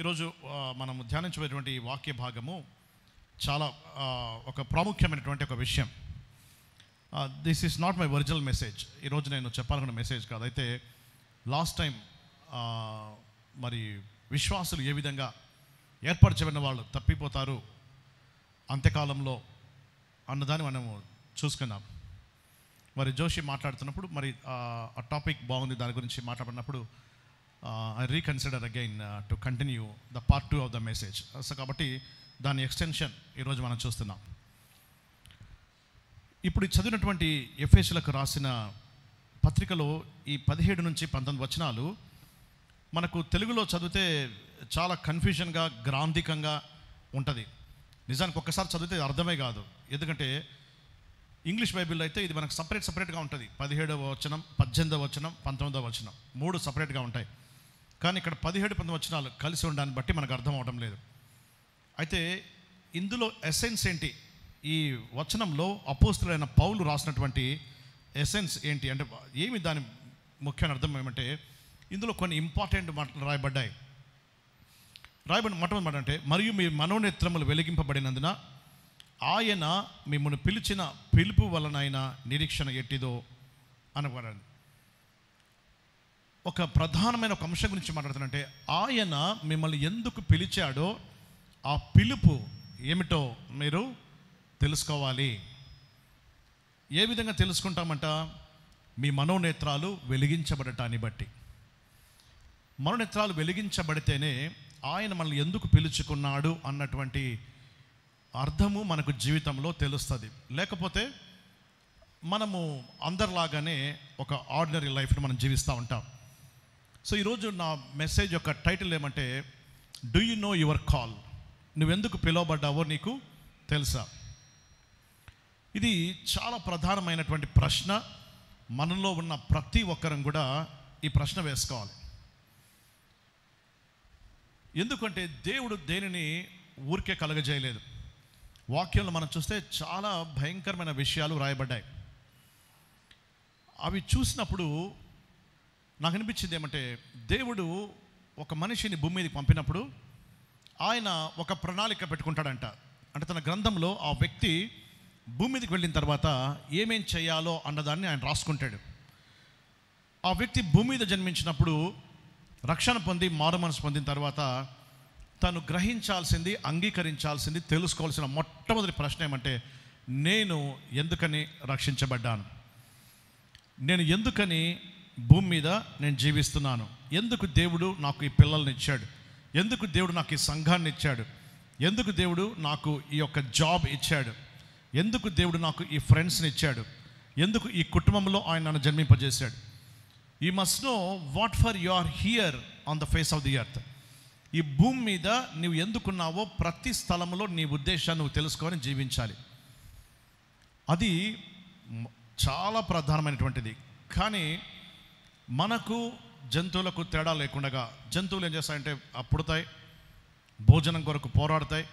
ఈరోజు మనం ధ్యానించబోయేటువంటి వాక్య భాగము చాలా ఒక ప్రాముఖ్యమైనటువంటి ఒక విషయం this is not my original message ఈరోజు నేను చెప్పాలనుకున్న మెసేజ్ కాదు అయితే లాస్ట్ టైం మరి విశ్వాసులు ఏ విధంగా ఏర్పరచబడిన వాళ్ళు తప్పిపోతారు అంత్యకాలంలో అన్నదాన్ని మనము చూసుకున్నాం మరి జోషి మాట్లాడుతున్నప్పుడు మరి ఆ టాపిక్ బాగుంది దాని గురించి మాట్లాడినప్పుడు I reconsider again to continue the part two of the message so కాబట్టి దాని ఎక్స్టెన్షన్ ఈరోజు మనం చూస్తున్నాం ఇప్పుడు చదివినటువంటి ఎఫ్ఎస్లకు రాసిన పత్రికలో ఈ పదిహేడు నుంచి పంతొమ్మిది వచనాలు మనకు తెలుగులో చదివితే చాలా కన్ఫ్యూజన్గా గ్రాంధికంగా ఉంటుంది నిజానికి ఒక్కసారి చదివితే అర్థమే కాదు ఎందుకంటే ఇంగ్లీష్ బైబిల్లో అయితే ఇది మనకు సపరేట్ సపరేట్గా ఉంటుంది పదిహేడవ వచనం పద్దెనిమిదవ వచనం పంతొమ్మిదవ వచనం మూడు సపరేట్గా ఉంటాయి కానీ ఇక్కడ పదిహేడు పంతొమ్మిది వచనాలు కలిసి ఉండడాన్ని బట్టి మనకు అర్థం అవడం లేదు అయితే ఇందులో ఎసెన్స్ ఏంటి ఈ వచనంలో అపోస్తులైన పౌలు రాసినటువంటి ఎసెన్స్ ఏంటి అంటే ఏమి దాని ముఖ్యమైన అర్థం ఏమంటే ఇందులో కొన్ని ఇంపార్టెంట్ మాటలు రాయబడ్డాయి రాయబడిన మొట్టమొదటి అంటే మరియు మీ మనోనేత్రములు వెలిగింపబడినందున ఆయన మిమ్మల్ని పిలిచిన పిలుపు వలనైనా నిరీక్షణ ఎట్టిదో అనుకోవడానికి ఒక ప్రధానమైన ఒక అంశం గురించి మాట్లాడుతున్నంటే ఆయన మిమ్మల్ని ఎందుకు పిలిచాడో ఆ పిలుపు ఏమిటో మీరు తెలుసుకోవాలి ఏ విధంగా తెలుసుకుంటామంట మీ మనోనేత్రాలు వెలిగించబడటాన్ని బట్టి మనోనేత్రాలు వెలిగించబడితేనే ఆయన మనల్ని ఎందుకు పిలుచుకున్నాడు అన్నటువంటి అర్థము మనకు జీవితంలో తెలుస్తుంది లేకపోతే మనము అందరిలాగానే ఒక ఆర్డినరీ లైఫ్ని మనం జీవిస్తూ ఉంటాం సో ఈరోజు నా మెసేజ్ యొక్క టైటిల్ ఏమంటే do you know your call నువ్వెందుకు పిలువబడ్డావో నీకు తెలుసా ఇది చాలా ప్రధానమైనటువంటి ప్రశ్న మనలో ఉన్న ప్రతి ఒక్కరం కూడా ఈ ప్రశ్న వేసుకోవాలి ఎందుకంటే దేవుడు దేనిని ఊరికే కలగజేయలేదు వాక్యంలో మనం చూస్తే చాలా భయంకరమైన విషయాలు రాయబడ్డాయి అవి చూసినప్పుడు నాకు అనిపించింది ఏమంటే దేవుడు ఒక మనిషిని భూమి మీదకి పంపినప్పుడు ఆయన ఒక ప్రణాళిక పెట్టుకుంటాడంట అంటే తన గ్రంథంలో ఆ వ్యక్తి భూమి మీదకి వెళ్ళిన తర్వాత ఏమేం చేయాలో అన్నదాన్ని ఆయన రాసుకుంటాడు ఆ వ్యక్తి భూమి మీద జన్మించినప్పుడు రక్షణ పొంది మారు మనసు పొందిన తర్వాత తను గ్రహించాల్సింది అంగీకరించాల్సింది తెలుసుకోవాల్సిన మొట్టమొదటి ప్రశ్న ఏమంటే నేను ఎందుకని రక్షించబడ్డాను నేను ఎందుకని భూమి మీద నేను జీవిస్తున్నాను ఎందుకు దేవుడు నాకు ఈ పిల్లల్ని ఇచ్చాడు ఎందుకు దేవుడు నాకు ఈ సంఘాన్ని ఇచ్చాడు ఎందుకు దేవుడు నాకు ఈ యొక్క జాబ్ ఇచ్చాడు ఎందుకు దేవుడు నాకు ఈ ఫ్రెండ్స్ని ఇచ్చాడు ఎందుకు ఈ కుటుంబంలో ఆయన నన్ను జన్మింపజేశాడు ఈ must know what for you are here on the face of the earth ఈ భూమి మీద నువ్వు ఎందుకున్నావో ప్రతి స్థలంలో నీ ఉద్దేశాన్ని నువ్వు తెలుసుకొని జీవించాలి అది చాలా ప్రధానమైనటువంటిది కానీ మనకు జంతువులకు తేడా లేకుండా జంతువులు ఏం చేస్తాయంటే అప్పుడుతాయి భోజనం కొరకు పోరాడతాయి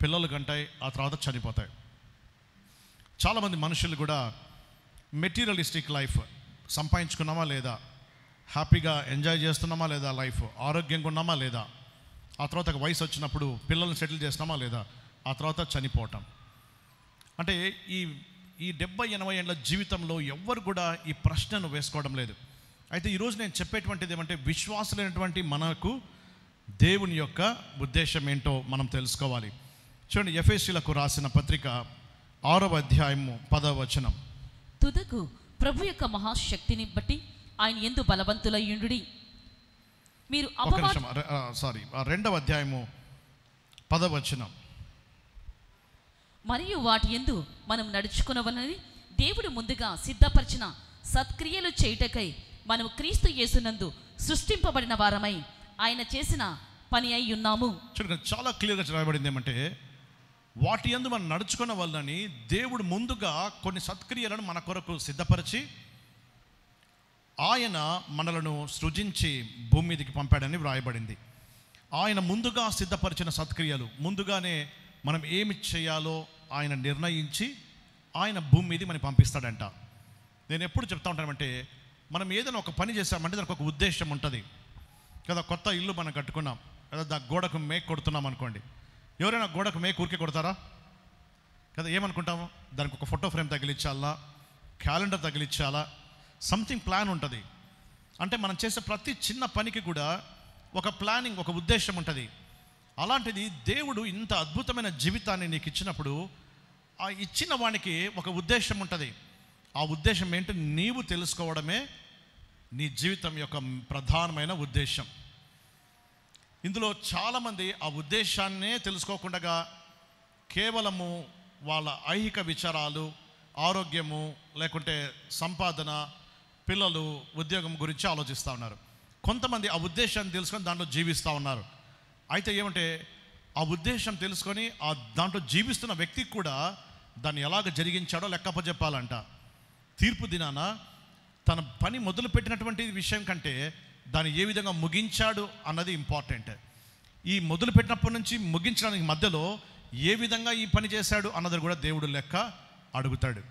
పిల్లలు కంటాయి ఆ తర్వాత చనిపోతాయి చాలామంది మనుషులు కూడా మెటీరియలిస్టిక్ లైఫ్ సంపాదించుకున్నామా లేదా హ్యాపీగా ఎంజాయ్ చేస్తున్నామా లేదా లైఫ్ ఆరోగ్యంగా ఉన్నామా లేదా ఆ తర్వాత వయసు వచ్చినప్పుడు పిల్లల్ని సెటిల్ చేస్తున్నామా లేదా ఆ తర్వాత చనిపోవటం అంటే ఈ ఈ డెబ్బై ఎనభై ఏళ్ళ జీవితంలో ఎవ్వరు కూడా ఈ ప్రశ్నను వేసుకోవడం లేదు అయితే ఈరోజు నేను చెప్పేటువంటిది ఏమంటే విశ్వాసులైనటువంటి మనకు దేవుని యొక్క ఉద్దేశం ఏంటో మనం తెలుసుకోవాలి చూడండి ఎఫ్ఎస్సీలకు రాసిన పత్రిక ఆరవ అధ్యాయము పదవ వచనం తుదకు ప్రభు యొక్క మహాశక్తిని బట్టి ఆయన ఎందు బలవంతులయ్యుండు మీరు సారీ రెండవ అధ్యాయము పదవచనం మరియు వాటి ఎందు మనం నడుచుకునవలని దేవుడు ముందుగా సిద్ధపరిచిన సత్క్రియలు చేయుటకై మనం క్రీస్తు యేసునందు సృష్టింపబడిన వారమై ఆయన చేసిన పని అయి ఉన్నాము చూడండి చాలా క్లియర్గా రాయబడింది ఏమంటే వాటి ఎందు మనం నడుచుకున్న వాళ్ళని దేవుడు ముందుగా కొన్ని సత్క్రియలను మన కొరకు సిద్ధపరిచి ఆయన మనలను సృజించి భూమి మీదకి పంపాడని వ్రాయబడింది ఆయన ముందుగా సిద్ధపరిచిన సత్క్రియలు ముందుగానే మనం ఏమి చేయాలో ఆయన నిర్ణయించి ఆయన భూమి మీద మనం పంపిస్తాడంట నేను ఎప్పుడు చెప్తా ఉంటానంటే మనం ఏదైనా ఒక పని చేసామంటే దానికి ఒక ఉద్దేశం ఉంటుంది కదా కొత్త ఇల్లు మనం కట్టుకున్నాం కదా దా గోడకు మేక కొడుతున్నాం అనుకోండి ఎవరైనా గోడకు మేక ఊరికే కొడతారా కదా ఏమనుకుంటాము దానికి ఒక ఫోటో ఫ్రేమ్ తగిలించాలా క్యాలెండర్ తగిలించాలా సంథింగ్ ప్లాన్ ఉంటుంది అంటే మనం చేసే ప్రతి చిన్న పనికి కూడా ఒక ప్లానింగ్ ఒక ఉద్దేశం ఉంటుంది అలాంటిది దేవుడు ఇంత అద్భుతమైన జీవితాన్ని నీకు ఇచ్చినప్పుడు ఆ ఇచ్చిన వానికి ఒక ఉద్దేశం ఉంటుంది ఆ ఉద్దేశం ఏంటి నీవు తెలుసుకోవడమే నీ జీవితం యొక్క ప్రధానమైన ఉద్దేశం ఇందులో చాలామంది ఆ ఉద్దేశాన్నే తెలుసుకోకుండా కేవలము వాళ్ళ ఐహిక విచారాలు ఆరోగ్యము లేకుంటే సంపాదన పిల్లలు ఉద్యోగం గురించి ఆలోచిస్తూ ఉన్నారు కొంతమంది ఆ ఉద్దేశాన్ని తెలుసుకొని దాంట్లో జీవిస్తూ ఉన్నారు అయితే ఏమంటే ఆ ఉద్దేశం తెలుసుకొని ఆ దాంట్లో జీవిస్తున్న వ్యక్తికి కూడా దాన్ని ఎలాగ జరిగించాడో లెక్కప్ప చెప్పాలంట తీర్పు దినాన తన పని మొదలుపెట్టినటువంటి విషయం కంటే దాన్ని ఏ విధంగా ముగించాడు అన్నది ఇంపార్టెంట్ ఈ మొదలుపెట్టినప్పటి నుంచి ముగించడానికి మధ్యలో ఏ విధంగా ఈ పని చేశాడు అన్నది కూడా దేవుడు లెక్క అడుగుతాడు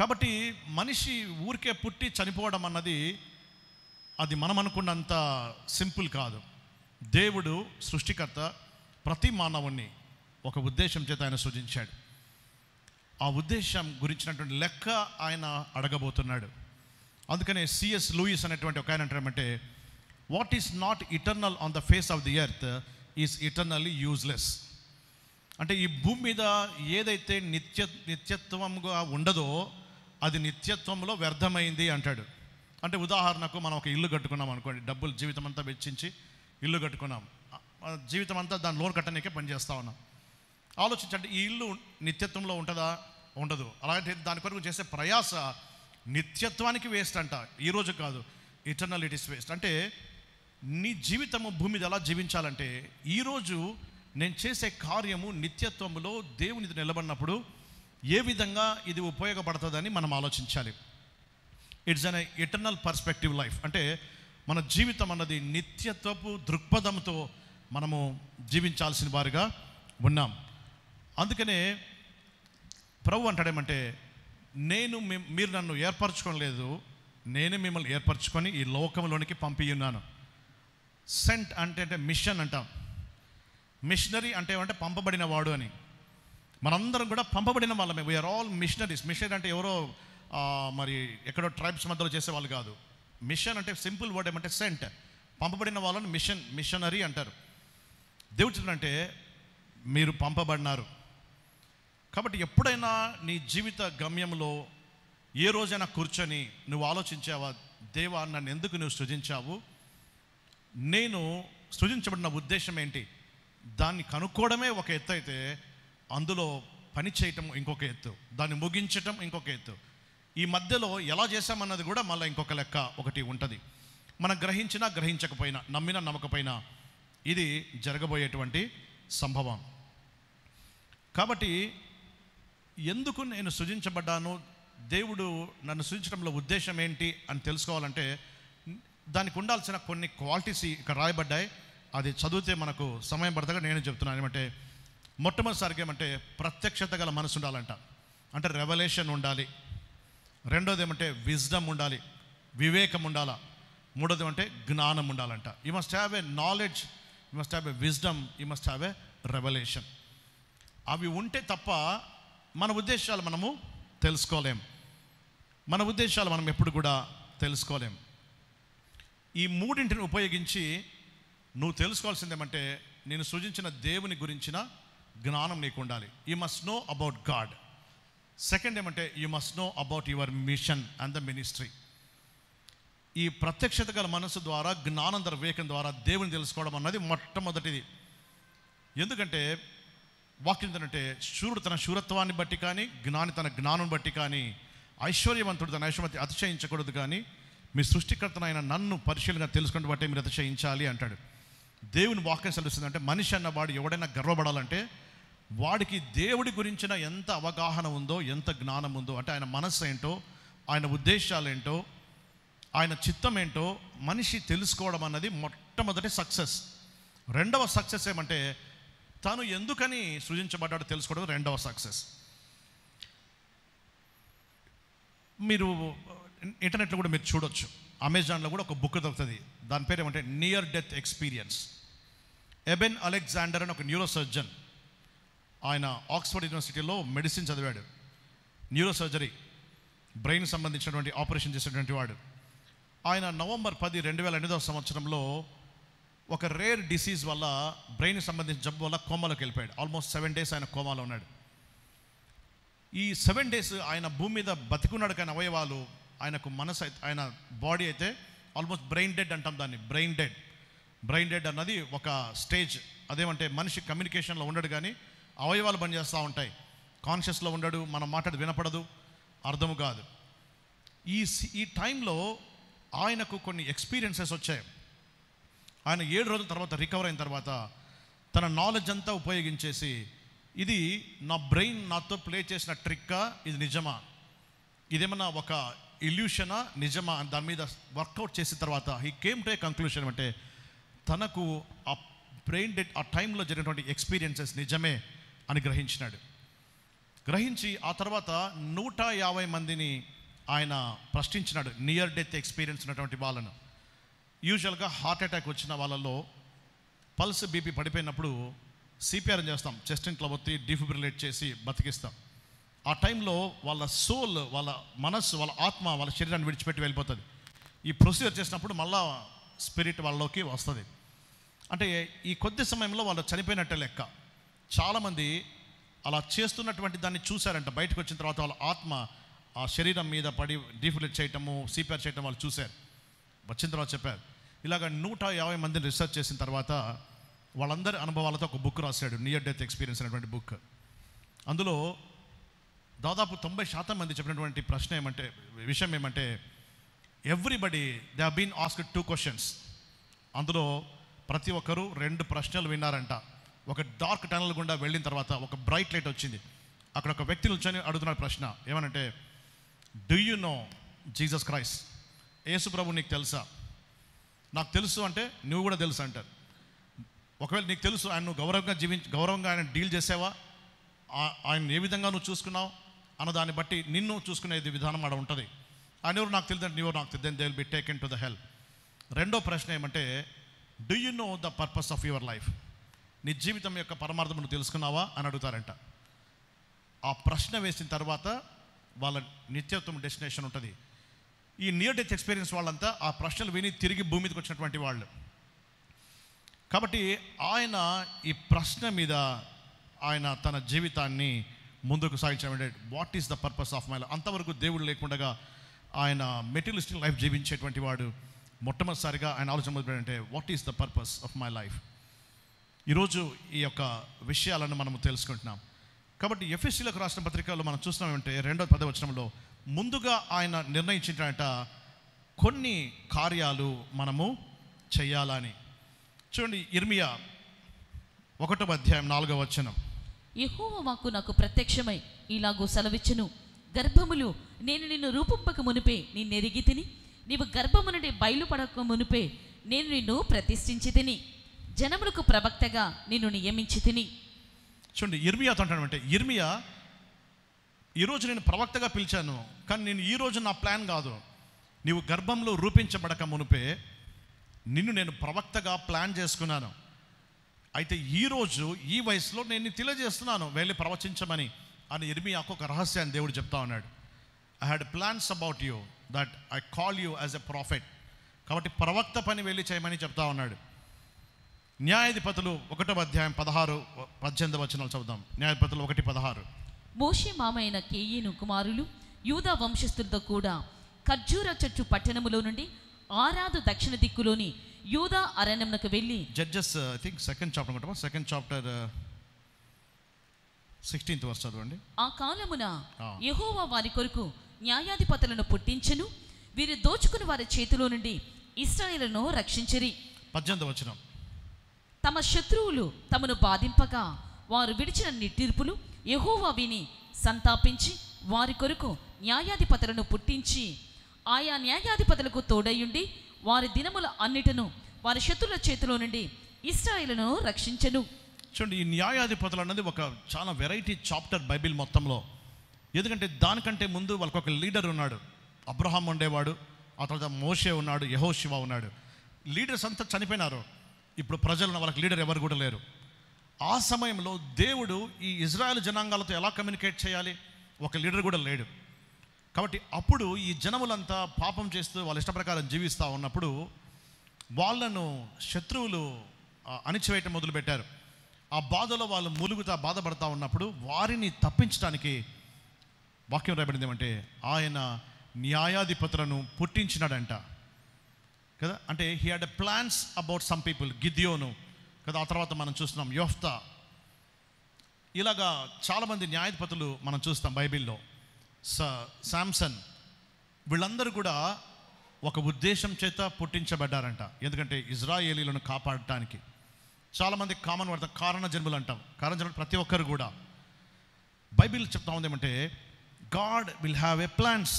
కాబట్టి మనిషి ఊరికే పుట్టి చనిపోవడం అన్నది అది మనం అనుకున్నంత సింపుల్ కాదు దేవుడు సృష్టికర్త ప్రతి మానవుణ్ణి ఒక ఉద్దేశం చేత ఆయన సృజించాడు ఆ ఉద్దేశం గురించినటువంటి లెక్క ఆయన అడగబోతున్నాడు అందుకనే సిఎస్ లూయిస్ అనేటువంటి ఒక ఆయన అంటారంటే what is not eternal on the face of the earth is eternally useless అంటే ఈ భూమి మీద ఏదైతే నిత్య నిత్యత్వంగా ఉండదో అది నిత్యత్వంలో వ్యర్థమైంది అంటాడు అంటే ఉదాహరణకు మనం ఒక ఇల్లు కట్టుకున్నాం అనుకోండి డబ్బులు జీవితం అంతా వెచ్చించి ఇల్లు కట్టుకున్నాం జీవితం అంతా దాని లోన్ కట్టడానికే పనిచేస్తూ ఉన్నాం ఆలోచించండి ఈ ఇల్లు నిత్యత్వంలో ఉంటుందా ఉండదు అలాంటి దాని కొరకు చేసే ప్రయాస నిత్యత్వానికి వేస్ట్ అంట ఈరోజు కాదు ఇటర్నల్ ఇట్ ఇస్ వేస్ట్ అంటే నీ జీవితము భూమి ఎలా జీవించాలంటే ఈరోజు నేను చేసే కార్యము నిత్యత్వములో దేవునిది నిలబడినప్పుడు ఏ విధంగా ఇది ఉపయోగపడుతుందని మనం ఆలోచించాలి it's an eternal perspective life అంటే మన జీవితం అన్నది నిత్యత్వపు దృక్పథంతో మనము జీవించాల్సిన వారిగా ఉన్నాం అందుకనే ప్రభు అంటాడేమంటే నేను మీరు నన్ను ఏర్పరచుకోలేదు నేనే మిమ్మల్ని ఏర్పరచుకొని ఈ లోకంలోనికి పంపియున్నాను సెంట్ అంటే అంటే మిషన్ అంటాం మిషనరీ అంటే అంటే పంపబడిన వాడు అని మనందరం కూడా పంపబడిన వాళ్ళమే వీఆర్ ఆల్ మిషనరీస్ మిషనరీ అంటే ఎవరో మరి ఎక్కడో ట్రైబ్స్ మధ్యలో చేసే వాళ్ళు కాదు మిషన్ అంటే సింపుల్ వర్డ్ ఏమంటే సెంట్ పంపబడిన వాళ్ళని మిషన్ మిషనరీ అంటారు దేవుడు అంటే మీరు పంపబడినారు కాబట్టి ఎప్పుడైనా నీ జీవిత గమ్యంలో ఏ రోజైనా కూర్చొని నువ్వు ఆలోచించావా దేవా నన్ను ఎందుకు నువ్వు సృజించావు నేను సృజించబడిన ఉద్దేశం ఏంటి దాన్ని కనుక్కోవడమే ఒక ఎత్తు అయితే అందులో పని చేయటం ఇంకొక ఎత్తు దాన్ని ముగించటం ఇంకొక ఎత్తు ఈ మధ్యలో ఎలా చేశామన్నది కూడా మళ్ళీ ఇంకొక లెక్క ఒకటి ఉంటుంది మనం గ్రహించినా గ్రహించకపోయినా నమ్మినా నమ్మకపోయినా ఇది జరగబోయేటువంటి సంభవం కాబట్టి ఎందుకు నేను సృజించబడ్డాను దేవుడు నన్ను సృజించడంలో ఉద్దేశం ఏంటి అని తెలుసుకోవాలంటే దానికి ఉండాల్సిన కొన్ని క్వాలిటీస్ ఇక్కడ రాయబడ్డాయి అది చదివితే మనకు సమయం పడతాగా నేను చెప్తున్నాను ఏమంటే మొట్టమొదటిసారికి ఏమంటే ప్రత్యక్షత గల మనసు ఉండాలంట అంటే రెవల్యూషన్ ఉండాలి రెండోది ఏమంటే విజ్డమ్ ఉండాలి వివేకం ఉండాలా మూడోది ఏమంటే జ్ఞానం ఉండాలంట you must have a knowledge you must have a wisdom you must have a revolution అవి ఉంటే తప్ప మన ఉద్దేశాలు మనము తెలుసుకోలేం మన ఉద్దేశాలు మనం ఎప్పుడు కూడా తెలుసుకోలేం ఈ మూడింటిని ఉపయోగించి నువ్వు తెలుసుకోవాల్సింది ఏమంటే నేను సృజించిన దేవుని గురించిన జ్ఞానం నీకు ఉండాలి you must know about God second ఏమంటే you must know about your mission and the ministry ఈ ప్రత్యక్షత గల మనసు ద్వారా జ్ఞానం ద్వారా వివేకం ద్వారా దేవుని తెలుసుకోవడం అన్నది మొట్టమొదటిది ఎందుకంటే వాక్యం ఏంటంటే శూరుడు తన శూరత్వాన్ని బట్టి కానీ జ్ఞాని తన జ్ఞానం బట్టి కానీ ఐశ్వర్యవంతుడు తన ఐశ్వర్యతి అతిశయించకూడదు కానీ మీ సృష్టికర్తనైన నన్ను పరిశీలన తెలుసుకుంటూ బట్టే మీరు అతిశయించాలి అంటాడు దేవుని వాక్యం అంటే మనిషి అన్నవాడు ఎవడైనా గర్వపడాలంటే వాడికి దేవుడి గురించిన ఎంత అవగాహన ఉందో ఎంత జ్ఞానం ఉందో అంటే ఆయన మనస్సు ఏంటో ఆయన ఉద్దేశాలు ఏంటో ఆయన చిత్తం ఏంటో మనిషి తెలుసుకోవడం అన్నది మొట్టమొదటి సక్సెస్ రెండవ సక్సెస్ ఏమంటే తాను ఎందుకని సృజించబడ్డాడో తెలుసుకోవడం రెండవ సక్సెస్ మీరు ఇంటర్నెట్లో కూడా మీరు చూడొచ్చు అమెజాన్లో కూడా ఒక బుక్ దొరుకుతుంది దాని పేరు ఏమంటే near death experience Eben Alexander అని ఒక న్యూరో సర్జన్ ఆయన ఆక్స్ఫర్డ్ యూనివర్సిటీలో మెడిసిన్ చదివాడు న్యూరో సర్జరీ బ్రెయిన్ సంబంధించినటువంటి ఆపరేషన్ చేసినటువంటి వాడు ఆయన నవంబర్ పది రెండు వేల ఎనిమిదవ సంవత్సరంలో ఒక రేర్ డిసీజ్ వల్ల బ్రెయిన్ సంబంధించిన జబ్బు వల్ల కోమాలోకి వెళ్ళిపోయాడు ఆల్మోస్ట్ సెవెన్ డేస్ ఆయన కోమాలో ఉన్నాడు ఈ సెవెన్ డేస్ ఆయన భూమి మీద బతికున్నాడు కానీ అవయవాలు ఆయనకు మనసు అయితే ఆయన బాడీ అయితే ఆల్మోస్ట్ బ్రెయిన్ డెడ్ అంటాం దాన్ని బ్రెయిన్ డెడ్ బ్రెయిన్ డెడ్ అన్నది ఒక స్టేజ్ అదేమంటే మనిషి కమ్యూనికేషన్లో ఉండడు కానీ అవయవాలు పనిచేస్తూ ఉంటాయి కాన్షియస్లో ఉండడు మనం మాట్లాడి వినపడదు అర్థము కాదు ఈ ఈ టైంలో ఆయనకు కొన్ని ఎక్స్పీరియన్సెస్ వచ్చాయి ఆయన ఏడు రోజుల తర్వాత రికవర్ అయిన తర్వాత తన నాలెడ్జ్ అంతా ఉపయోగించేసి ఇది నా బ్రెయిన్ నాతో ప్లే చేసిన ట్రిక్కా ఇది నిజమా ఇదేమన్నా ఒక ఇల్యూషనా నిజమా అని దాని మీద వర్కౌట్ చేసిన తర్వాత ఈ కేమ్ టే కంక్లూషన్ అంటే తనకు ఆ బ్రెయిన్ డెడ్ ఆ టైంలో జరిగినటువంటి ఎక్స్పీరియన్సెస్ నిజమే అని గ్రహించినాడు గ్రహించి ఆ తర్వాత నూట యాభై మందిని ఆయన ప్రశ్నించినాడు నియర్ డెత్ ఎక్స్పీరియన్స్ ఉన్నటువంటి వాళ్ళను యూజువల్గా హార్ట్ అటాక్ వచ్చిన వాళ్ళలో పల్స్ బీపీ పడిపోయినప్పుడు సిపిఆర్ చేస్తాం చెస్ట్ ఇంట్లో ఒత్తి డిఫిబ్రిలేట్ చేసి బతికిస్తాం ఆ టైంలో వాళ్ళ సోల్ వాళ్ళ మనస్సు వాళ్ళ ఆత్మ వాళ్ళ శరీరాన్ని విడిచిపెట్టి వెళ్ళిపోతుంది ఈ ప్రొసీజర్ చేసినప్పుడు మళ్ళా స్పిరిట్ వాళ్ళలోకి వస్తుంది అంటే ఈ కొద్ది సమయంలో వాళ్ళు చనిపోయినట్టే లెక్క చాలామంది అలా చేస్తున్నటువంటి దాన్ని చూశారంట బయటకు వచ్చిన తర్వాత వాళ్ళ ఆత్మ ఆ శరీరం మీద పడి డీఫిలేట్ చేయటము సిపిఆర్ చేయటం వాళ్ళు చూశారు వచ్చిన తర్వాత చెప్పారు ఇలాగ నూట యాభై మందిని రీసెర్చ్ చేసిన తర్వాత వాళ్ళందరి అనుభవాలతో ఒక బుక్ రాశాడు నియర్ డెత్ ఎక్స్పీరియన్స్ అనేటువంటి బుక్ అందులో దాదాపు తొంభై శాతం మంది చెప్పినటువంటి ప్రశ్న ఏమంటే విషయం ఏమంటే ఎవ్రీబడి దే హీన్ ఆస్క్ టూ క్వశ్చన్స్ అందులో ప్రతి ఒక్కరూ రెండు ప్రశ్నలు విన్నారంట ఒక డార్క్ టనల్ గుండా వెళ్ళిన తర్వాత ఒక బ్రైట్ లైట్ వచ్చింది అక్కడ ఒక వ్యక్తి నుంచొని అడుగుతున్నాడు ప్రశ్న ఏమనంటే do you know Jesus Christ యేసు ప్రభు నీకు తెలుసా నాకు తెలుసు అంటే నువ్వు కూడా తెలుసు అంటారు ఒకవేళ నీకు తెలుసు ఆయన నువ్వు గౌరవంగా జీవి గౌరవంగా ఆయన డీల్ చేసావా ఆయన ఏ విధంగా నువ్వు చూసుకున్నావు అన్న దాన్ని బట్టి నిన్ను చూసుకునే విధానం అక్కడ ఉంటుంది ఆయన ఎవరు నాకు తెలియదు నీవో నాకు తెలియదు they will be into the help రెండో ప్రశ్న ఏమంటే do you know the purpose of your life నీ జీవితం యొక్క పరమార్థం నువ్వు తెలుసుకున్నావా అని అడుగుతారంట ఆ ప్రశ్న వేసిన తర్వాత వాళ్ళ నిత్యత్వం డెస్టినేషన్ ఉంటుంది ఈ నియర్ డెత్ ఎక్స్పీరియన్స్ వాళ్ళంతా ఆ ప్రశ్నలు విని తిరిగి భూమి మీదకి వచ్చినటువంటి వాళ్ళు కాబట్టి ఆయన ఈ ప్రశ్న మీద ఆయన తన జీవితాన్ని ముందుకు సాగించే what is the purpose of my life అంతవరకు దేవుడు లేకుండా ఆయన మెటీరియలిస్టిక్ లైఫ్ జీవించేటువంటి వాడు మొట్టమొదటిసారిగా ఆయన ఆలోచన అంటే what is the purpose of my life ఈరోజు ఈ యొక్క విషయాలను మనము తెలుసుకుంటున్నాం కాబట్టి ఎఫ్ఎస్సీలకు రాసిన పత్రికలో మనం చూస్తున్నామంటే రెండో పదవచనంలో ముందుగా ఆయన నిర్ణయించినట కొన్ని కార్యాలు మనము చేయాలని చూడండి ఇర్మియా ఒకటో అధ్యాయం నాలుగో వచనం యహోవ మాకు నాకు ప్రత్యక్షమై ఇలాగో సెలవిచ్చును గర్భములు నేను నిన్ను రూపింపక మునిపే నెరిగి తిని నీవు గర్భము నుండి బయలుపడక మునిపే నేను నిన్ను ప్రతిష్ఠించి తిని జనములకు ప్రవక్తగా నిన్ను నియమించి తిని చూడండి ఇర్మియాతో అంటాడు అంటే ఇర్మియా ఈరోజు నేను ప్రవక్తగా పిలిచాను కానీ నేను ఈరోజు నా ప్లాన్ కాదు నీవు గర్భంలో రూపించబడక మునిపే నిన్ను నేను ప్రవక్తగా ప్లాన్ చేసుకున్నాను అయితే ఈరోజు ఈ వయసులో నేను తెలియజేస్తున్నాను వెళ్ళి ప్రవచించమని అని ఇర్మియాకు ఒక రహస్యాన్ని దేవుడు చెప్తా ఉన్నాడు I had plans about you that I call you as a prophet కాబట్టి ప్రవక్త పని వెళ్ళి చేయమని చెప్తా ఉన్నాడు న్యాయాధిపతులు ఒకటో అధ్యాయం పదహారు పద్దెనిమిది వచనాలు చదువుదాం న్యాయాధిపతులు ఒకటి పదహారు మోషే మామైన కేయిను కుమారులు యూదా వంశస్థులతో కూడా ఖర్జూర చెట్టు పట్టణములో నుండి ఆరాధ దక్షిణ దిక్కులోని యూదా అరణ్యంకు వెళ్ళి Judges I think second chapter అనుకుంటామా సెకండ్ చాప్టర్ సిక్స్టీన్త్ వర్స్ చదవండి ఆ కాలమున యహోవా వారి కొరకు న్యాయాధిపతులను పుట్టించను వీరు దోచుకుని వారి చేతిలో నుండి ఇస్రాయేలను రక్షించరి పద్దెనిమిది వచనం తమ శత్రువులు తమను బాధింపగా వారు విడిచిన నిట్టిర్పులు యహోవా విని సంతాపించి వారి కొరకు న్యాయాధిపతులను పుట్టించి ఆయా న్యాయాధిపతులకు తోడయ్యుండి వారి దినముల అన్నిటిను వారి శత్రుల చేతిలో నుండి ఇస్రాయిలను రక్షించను చూడండి ఈ న్యాయాధిపతులు అన్నది ఒక చాలా వెరైటీ చాప్టర్ బైబిల్ మొత్తంలో ఎందుకంటే దానికంటే ముందు వాళ్ళకొక లీడర్ ఉన్నాడు అబ్రహాం ఉండేవాడు ఆ తర్వాత మోషే ఉన్నాడు శివ ఉన్నాడు లీడర్స్ అంతా చనిపోయినారు ఇప్పుడు ప్రజలు వాళ్ళకి లీడర్ ఎవరు కూడా లేరు ఆ సమయంలో దేవుడు ఈ ఇజ్రాయెల్ జనాంగాలతో ఎలా కమ్యూనికేట్ చేయాలి ఒక లీడర్ కూడా లేడు కాబట్టి అప్పుడు ఈ జనములంతా పాపం చేస్తూ వాళ్ళ ఇష్టప్రకారం జీవిస్తూ ఉన్నప్పుడు వాళ్ళను శత్రువులు అణిచివేయటం మొదలుపెట్టారు ఆ బాధలో వాళ్ళు మూలుగుతా బాధపడతా ఉన్నప్పుడు వారిని తప్పించడానికి వాక్యం రాయబడింది ఏమంటే ఆయన న్యాయాధిపతులను పుట్టించినాడంట కదా అంటే he had plans about some people గిద్యోను కదా ఆ తర్వాత మనం చూస్తున్నాం యోఫ్తా ఇలాగా చాలామంది న్యాయపతులు మనం చూస్తాం బైబిల్లో శాంసన్ వీళ్ళందరూ కూడా ఒక ఉద్దేశం చేత పుట్టించబడ్డారంట ఎందుకంటే ఇజ్రాయేలీలను కాపాడటానికి చాలామంది కామన్ వర్త కారణ జన్మలు అంటాం కారణ జన్మలు ప్రతి ఒక్కరు కూడా బైబిల్ చెప్తా ఉంది ఏమంటే God will have a plans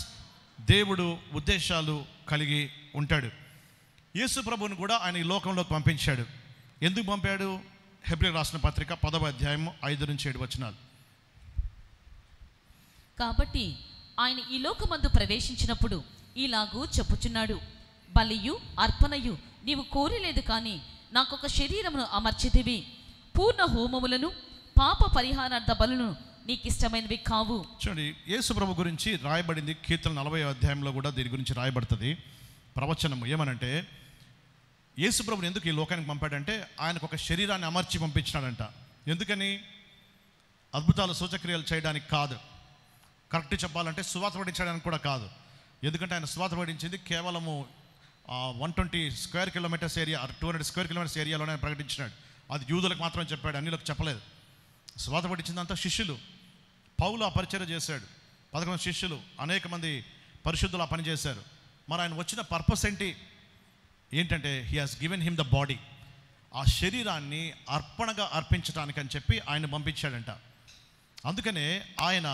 దేవుడు ఉద్దేశాలు కలిగి ఉంటాడు యేసు ప్రభుని కూడా ఆయన ఈ లోకంలోకి పంపించాడు ఎందుకు పంపాడు హెబ్రి రాసిన పత్రిక పదవ అధ్యాయం ఐదు నుంచి ఏడు వచనాలు కాబట్టి ఆయన ఈ లోకమందు ప్రవేశించినప్పుడు ఇలాగూ చెప్పుచున్నాడు బలియు అర్పణయు నీవు కోరలేదు కానీ నాకొక శరీరమును అమర్చితివి పూర్ణ హోమములను పాప పరిహారార్థ బలును నీకు ఇష్టమైనవి కావు చూడండి యేసు ప్రభు గురించి రాయబడింది కీర్తన నలభై అధ్యాయంలో కూడా దీని గురించి రాయబడుతుంది ప్రవచనము ఏమనంటే యేసుప్రభుని ఎందుకు ఈ లోకానికి పంపాడంటే ఆయనకు ఒక శరీరాన్ని అమర్చి పంపించినాడంట ఎందుకని అద్భుతాలు సూచక్రియలు చేయడానికి కాదు కరెక్ట్ చెప్పాలంటే సువాత పడించడానికి కూడా కాదు ఎందుకంటే ఆయన సువాత పడించింది కేవలము one twenty square kilometres area two hundred square kilometres ఏరియాలో ఆయన ప్రకటించినాడు అది యూదులకు మాత్రమే చెప్పాడు అన్నిలకు చెప్పలేదు సువాత అంతా శిష్యులు పౌలు ఆ పరిచయం చేశాడు పదకొండు శిష్యులు అనేక మంది పరిశుద్ధులు ఆ పని చేశారు మరి ఆయన వచ్చిన పర్పస్ ఏంటి ఏంటంటే he has given him the body ఆ శరీరాన్ని అర్పణగా అని చెప్పి ఆయన పంపించాడంట అందుకనే ఆయన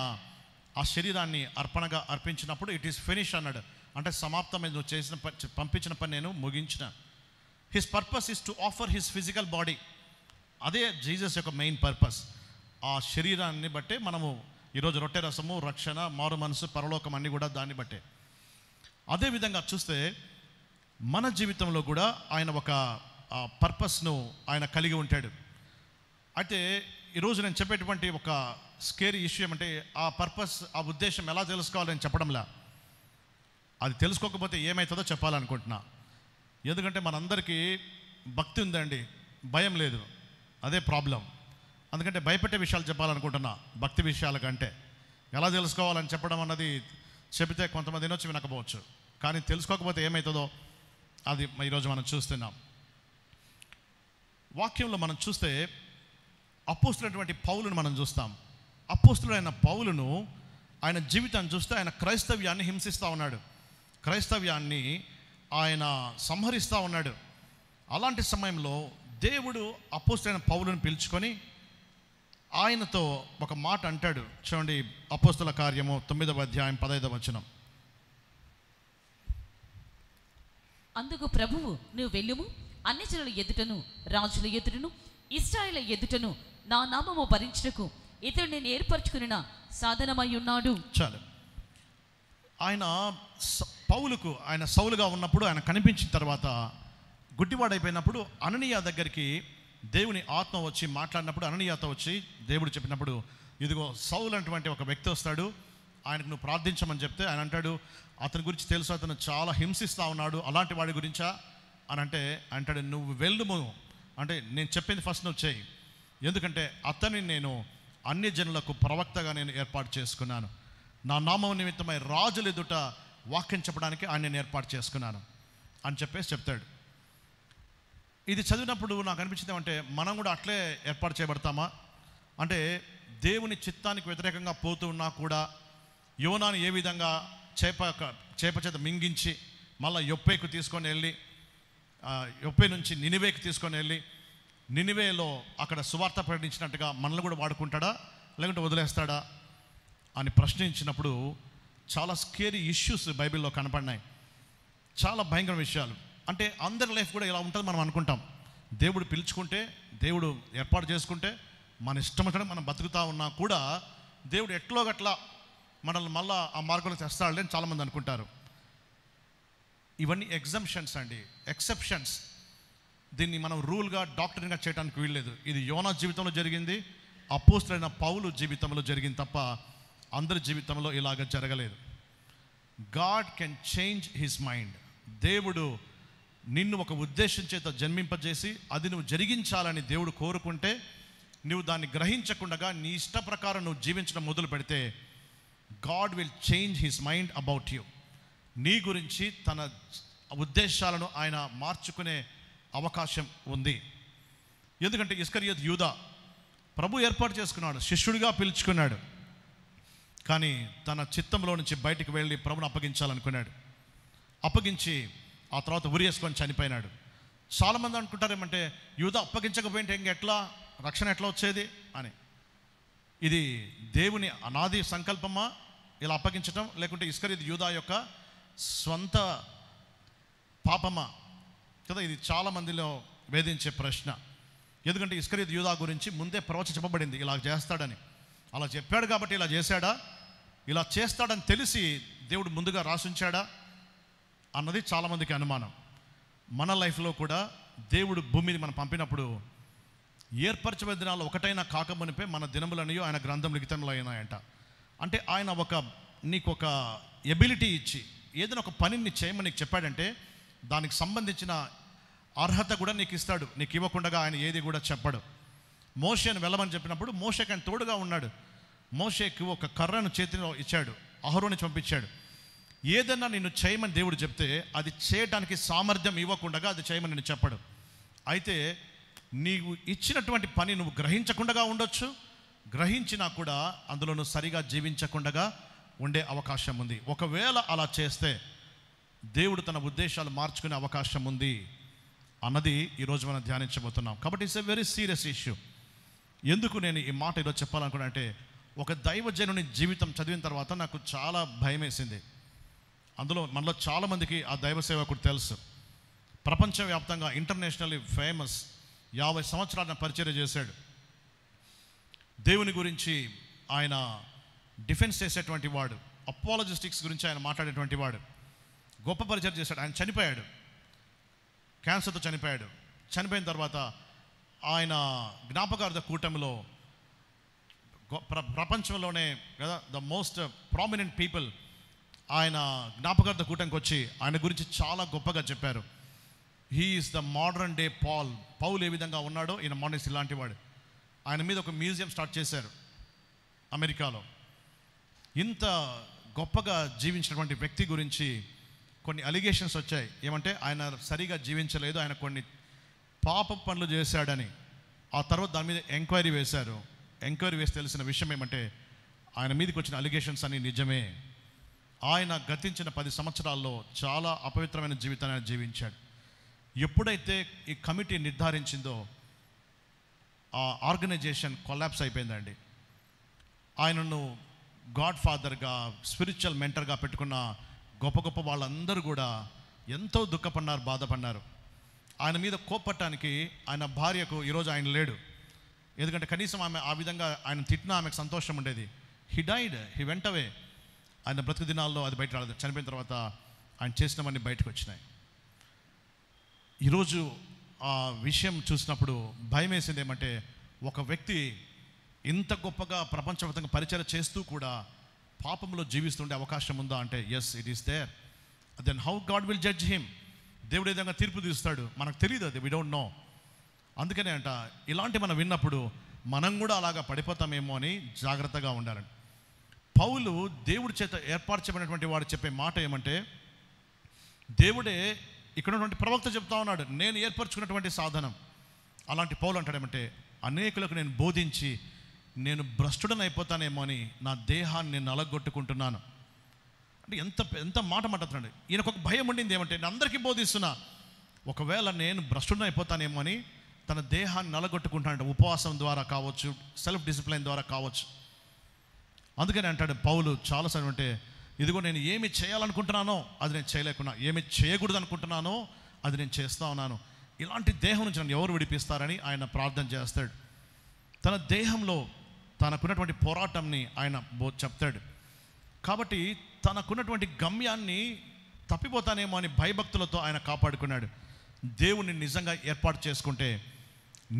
ఆ శరీరాన్ని అర్పణగా అర్పించినప్పుడు ఇట్ ఈస్ ఫినిష్ అన్నాడు అంటే సమాప్తమైన నువ్వు చేసిన పంపించిన పని నేను ముగించిన his purpose is to offer his physical body అదే జీజస్ యొక్క మెయిన్ పర్పస్ ఆ శరీరాన్ని బట్టే మనము ఈరోజు రొట్టె రసము రక్షణ మారు మనసు పరలోకం అన్నీ కూడా దాన్ని బట్టే అదేవిధంగా చూస్తే మన జీవితంలో కూడా ఆయన ఒక పర్పస్ను ఆయన కలిగి ఉంటాడు అయితే ఈరోజు నేను చెప్పేటువంటి ఒక స్కేర్ ఇష్యూ ఏమంటే ఆ పర్పస్ ఆ ఉద్దేశం ఎలా తెలుసుకోవాలని చెప్పడంలా అది తెలుసుకోకపోతే ఏమవుతుందో చెప్పాలనుకుంటున్నా ఎందుకంటే మనందరికీ భక్తి ఉందండి భయం లేదు అదే ప్రాబ్లం అందుకంటే భయపెట్టే విషయాలు చెప్పాలనుకుంటున్నా భక్తి విషయాల కంటే ఎలా తెలుసుకోవాలని చెప్పడం అన్నది చెబితే కొంతమంది వినొచ్చి వినకపోవచ్చు కానీ తెలుసుకోకపోతే ఏమవుతుందో అది ఈరోజు మనం చూస్తున్నాం వాక్యంలో మనం చూస్తే అపోస్తులైనటువంటి పౌలను మనం చూస్తాం అపోస్తులైన పౌలను ఆయన జీవితాన్ని చూస్తే ఆయన క్రైస్తవ్యాన్ని హింసిస్తూ ఉన్నాడు క్రైస్తవ్యాన్ని ఆయన సంహరిస్తూ ఉన్నాడు అలాంటి సమయంలో దేవుడు అపోస్తులైన పౌలను పిలుచుకొని ఆయనతో ఒక మాట అంటాడు చూడండి అపోస్తుల కార్యము తొమ్మిదవ అధ్యాయం పదైదవ వచనం అందుకు ప్రభువు నువ్వు వెళ్ళుము అన్యజనుల ఎదుటను రాజుల ఎదుటను ఇస్రాయల ఎదుటను నా నామము భరించటకు ఇతడు నేను ఏర్పరచుకున్న సాధనమై ఉన్నాడు చాలు ఆయన పౌలుకు ఆయన సౌలుగా ఉన్నప్పుడు ఆయన కనిపించిన తర్వాత గుడ్డివాడైపోయినప్పుడు అననీయ దగ్గరికి దేవుని ఆత్మ వచ్చి మాట్లాడినప్పుడు అననీయత వచ్చి దేవుడు చెప్పినప్పుడు ఇదిగో సౌలు అటువంటి ఒక వ్యక్తి వస్తాడు ఆయనకు నువ్వు ప్రార్థించమని చెప్తే ఆయన అంటాడు అతని గురించి తెలుసు అతను చాలా హింసిస్తూ ఉన్నాడు అలాంటి వాడి గురించా అని అంటే అంటాడు నువ్వు వెళ్ళుము అంటే నేను చెప్పింది ఫస్ట్ నువ్వు చేయి ఎందుకంటే అతని నేను అన్ని జనులకు ప్రవక్తగా నేను ఏర్పాటు చేసుకున్నాను నా నామం నిమిత్తమై రాజులు ఎదుట వాక్యం చెప్పడానికి ఆయన నేను ఏర్పాటు చేసుకున్నాను అని చెప్పేసి చెప్తాడు ఇది చదివినప్పుడు నాకు అనిపించింది ఏమంటే మనం కూడా అట్లే ఏర్పాటు చేయబడతామా అంటే దేవుని చిత్తానికి వ్యతిరేకంగా పోతూ ఉన్నా కూడా యువనాన్ని ఏ విధంగా చేప చేప చేత మింగించి మళ్ళీ యొప్పేకు తీసుకొని వెళ్ళి యొప్పే నుంచి నినివేకి తీసుకొని వెళ్ళి నినివేలో అక్కడ సువార్త ప్రకటించినట్టుగా మనల్ని కూడా వాడుకుంటాడా లేకుంటే వదిలేస్తాడా అని ప్రశ్నించినప్పుడు చాలా స్కేరీ ఇష్యూస్ బైబిల్లో కనపడినాయి చాలా భయంకర విషయాలు అంటే అందరి లైఫ్ కూడా ఇలా ఉంటుంది మనం అనుకుంటాం దేవుడు పిలుచుకుంటే దేవుడు ఏర్పాటు చేసుకుంటే మన ఇష్టం మనం బతుకుతా ఉన్నా కూడా దేవుడు ఎట్లో మనల్ని మళ్ళీ ఆ మార్గంలో తెస్తాడు అని చాలామంది అనుకుంటారు ఇవన్నీ ఎగ్జంప్షన్స్ అండి ఎక్సెప్షన్స్ దీన్ని మనం రూల్గా డాక్టర్గా చేయడానికి వీల్లేదు ఇది యోనా జీవితంలో జరిగింది అపోస్తులైన పౌలు జీవితంలో జరిగింది తప్ప అందరి జీవితంలో ఇలాగ జరగలేదు God can change his mind దేవుడు నిన్ను ఒక ఉద్దేశం చేత జన్మింపజేసి అది నువ్వు జరిగించాలని దేవుడు కోరుకుంటే నువ్వు దాన్ని గ్రహించకుండా నీ ఇష్ట ప్రకారం నువ్వు జీవించడం మొదలు పెడితే God will change his mind about you నీ గురించి తన ఉద్దేశాలను ఆయన మార్చుకునే అవకాశం ఉంది ఎందుకంటే ఇస్కరియత్ యూదా ప్రభు ఏర్పాటు చేసుకున్నాడు శిష్యుడిగా పిలుచుకున్నాడు కానీ తన చిత్తంలో నుంచి బయటకు వెళ్ళి ప్రభును అప్పగించాలనుకున్నాడు అప్పగించి ఆ తర్వాత ఉరియేసుకొని చనిపోయినాడు చాలామంది అనుకుంటారు ఏమంటే యూదా అప్పగించకపోయింటే ఇంకెట్లా రక్షణ ఎట్లా వచ్చేది అని ఇది దేవుని అనాది సంకల్పమా ఇలా అప్పగించటం లేకుంటే ఇస్కరిది యూదా యొక్క స్వంత పాపమా కదా ఇది చాలా మందిలో వేధించే ప్రశ్న ఎందుకంటే ఇస్కరిది యూదా గురించి ముందే ప్రవచించబడింది ఇలా చేస్తాడని అలా చెప్పాడు కాబట్టి ఇలా చేశాడా ఇలా చేస్తాడని తెలిసి దేవుడు ముందుగా రాసించాడా అన్నది చాలామందికి అనుమానం మన లైఫ్లో కూడా దేవుడు భూమిని మనం పంపినప్పుడు ఏర్పరచబడిన దినాలు ఒకటైన కాకమనిపే మన దినములనియో ఆయన గ్రంథం లిఖితంలో అయినాయంట అంటే ఆయన ఒక నీకు ఒక ఎబిలిటీ ఇచ్చి ఏదైనా ఒక పనిని చేయమని నీకు చెప్పాడంటే దానికి సంబంధించిన అర్హత కూడా నీకు ఇస్తాడు నీకు ఇవ్వకుండా ఆయన ఏది కూడా చెప్పడు మోషేను వెళ్ళమని చెప్పినప్పుడు మోషేకి ఆయన తోడుగా ఉన్నాడు మోషేకి ఒక కర్రను చేతిలో ఇచ్చాడు అహరోని పంపించాడు ఏదైనా నిన్ను చేయమని దేవుడు చెప్తే అది చేయటానికి సామర్థ్యం ఇవ్వకుండా అది చేయమని నేను చెప్పడు అయితే నీవు ఇచ్చినటువంటి పని నువ్వు గ్రహించకుండా ఉండొచ్చు గ్రహించినా కూడా అందులో నువ్వు సరిగా జీవించకుండా ఉండే అవకాశం ఉంది ఒకవేళ అలా చేస్తే దేవుడు తన ఉద్దేశాలు మార్చుకునే అవకాశం ఉంది అన్నది ఈరోజు మనం ధ్యానించబోతున్నాం కాబట్టి it's a very serious issue ఎందుకు నేను ఈ మాట ఈరోజు చెప్పాలనుకున్నా అంటే ఒక దైవజనుని జీవితం చదివిన తర్వాత నాకు చాలా భయం వేసింది అందులో మనలో చాలామందికి ఆ దైవ సేవకుడు తెలుసు ప్రపంచవ్యాప్తంగా ఇంటర్నేషనల్లీ ఫేమస్ యాభై సంవత్సరాలను పరిచయం చేశాడు దేవుని గురించి ఆయన డిఫెన్స్ చేసేటువంటి వాడు అపోలజిస్టిక్స్ గురించి ఆయన మాట్లాడేటువంటి వాడు గొప్ప పరిచయం చేశాడు ఆయన చనిపోయాడు క్యాన్సర్తో చనిపోయాడు చనిపోయిన తర్వాత ఆయన జ్ఞాపకార్థ కూటమిలో ప్రపంచంలోనే కదా ద మోస్ట్ ప్రామినెంట్ పీపుల్ ఆయన జ్ఞాపకార్థ కూటమికి వచ్చి ఆయన గురించి చాలా గొప్పగా చెప్పారు he is the modern day Paul Paul ఏ విధంగా ఉన్నాడో ఈయన మోనిస్ ఇలాంటి వాడు ఆయన మీద ఒక మ్యూజియం స్టార్ట్ చేశారు అమెరికాలో ఇంత గొప్పగా జీవించినటువంటి వ్యక్తి గురించి కొన్ని అలిగేషన్స్ వచ్చాయి ఏమంటే ఆయన సరిగా జీవించలేదు ఆయన కొన్ని పాప పనులు చేశాడని ఆ తర్వాత దాని మీద ఎంక్వైరీ వేశారు ఎంక్వైరీ వేసి తెలిసిన విషయం ఏమంటే ఆయన మీదకి వచ్చిన అలిగేషన్స్ అన్ని నిజమే ఆయన గతించిన పది సంవత్సరాల్లో చాలా అపవిత్రమైన జీవితాన్ని ఆయన జీవించాడు ఎప్పుడైతే ఈ కమిటీ నిర్ధారించిందో ఆ ఆర్గనైజేషన్ కొలాప్స్ అయిపోయిందండి ఆయనను గాడ్ ఫాదర్గా స్పిరిచువల్ మెంటర్గా పెట్టుకున్న గొప్ప గొప్ప వాళ్ళందరూ కూడా ఎంతో దుఃఖపడినారు బాధపడినారు ఆయన మీద కోప్పట్టడానికి ఆయన భార్యకు ఈరోజు ఆయన లేడు ఎందుకంటే కనీసం ఆమె ఆ విధంగా ఆయన తిట్టినా ఆమెకు సంతోషం ఉండేది హి డైడ్ హీ వెంట ఆయన బ్రతుకు దినాల్లో అది బయట రాలేదు చనిపోయిన తర్వాత ఆయన చేసినవన్నీ బయటకు వచ్చినాయి ఈరోజు ఆ విషయం చూసినప్పుడు భయం వేసింది ఏమంటే ఒక వ్యక్తి ఇంత గొప్పగా ప్రపంచవ్యాప్తంగా పరిచయం చేస్తూ కూడా పాపంలో జీవిస్తుండే అవకాశం ఉందా అంటే yes it is there then how God will judge him దేవుడు ఏ విధంగా తీర్పు తీస్తాడు మనకు తెలియదు అది వి డోంట్ నో అందుకనే అంట ఇలాంటి మనం విన్నప్పుడు మనం కూడా అలాగా పడిపోతామేమో అని జాగ్రత్తగా ఉండాలని పౌలు దేవుడి చేత ఏర్పాటు చేయబడినటువంటి వాడు చెప్పే మాట ఏమంటే దేవుడే ఇక్కడ ఉన్నటువంటి ప్రవక్త చెప్తా ఉన్నాడు నేను ఏర్పరచుకున్నటువంటి సాధనం అలాంటి పౌలు అంటాడేమంటే అనేకులకు నేను బోధించి నేను భ్రష్టుడని అయిపోతానేమో అని నా దేహాన్ని నేను అలగొట్టుకుంటున్నాను అంటే ఎంత ఎంత మాట మాట్లాడుతున్నాడు ఈయనకు ఒక భయం ఉండింది ఏమంటే నేను అందరికీ బోధిస్తున్నా ఒకవేళ నేను భ్రష్టుడని అయిపోతానేమో అని తన దేహాన్ని నలగొట్టుకుంటాడు ఉపవాసం ద్వారా కావచ్చు సెల్ఫ్ డిసిప్లైన్ ద్వారా కావచ్చు అందుకని అంటాడు పౌలు చాలాసార్లు అంటే ఇదిగో నేను ఏమి చేయాలనుకుంటున్నానో అది నేను చేయలేకున్నా ఏమి చేయకూడదు అనుకుంటున్నానో అది నేను చేస్తా ఉన్నాను ఇలాంటి దేహం నుంచి నన్ను ఎవరు విడిపిస్తారని ఆయన ప్రార్థన చేస్తాడు తన దేహంలో తనకున్నటువంటి పోరాటంని ఆయన చెప్తాడు కాబట్టి తనకున్నటువంటి గమ్యాన్ని తప్పిపోతానేమో అని భయభక్తులతో ఆయన కాపాడుకున్నాడు దేవుణ్ణి నిజంగా ఏర్పాటు చేసుకుంటే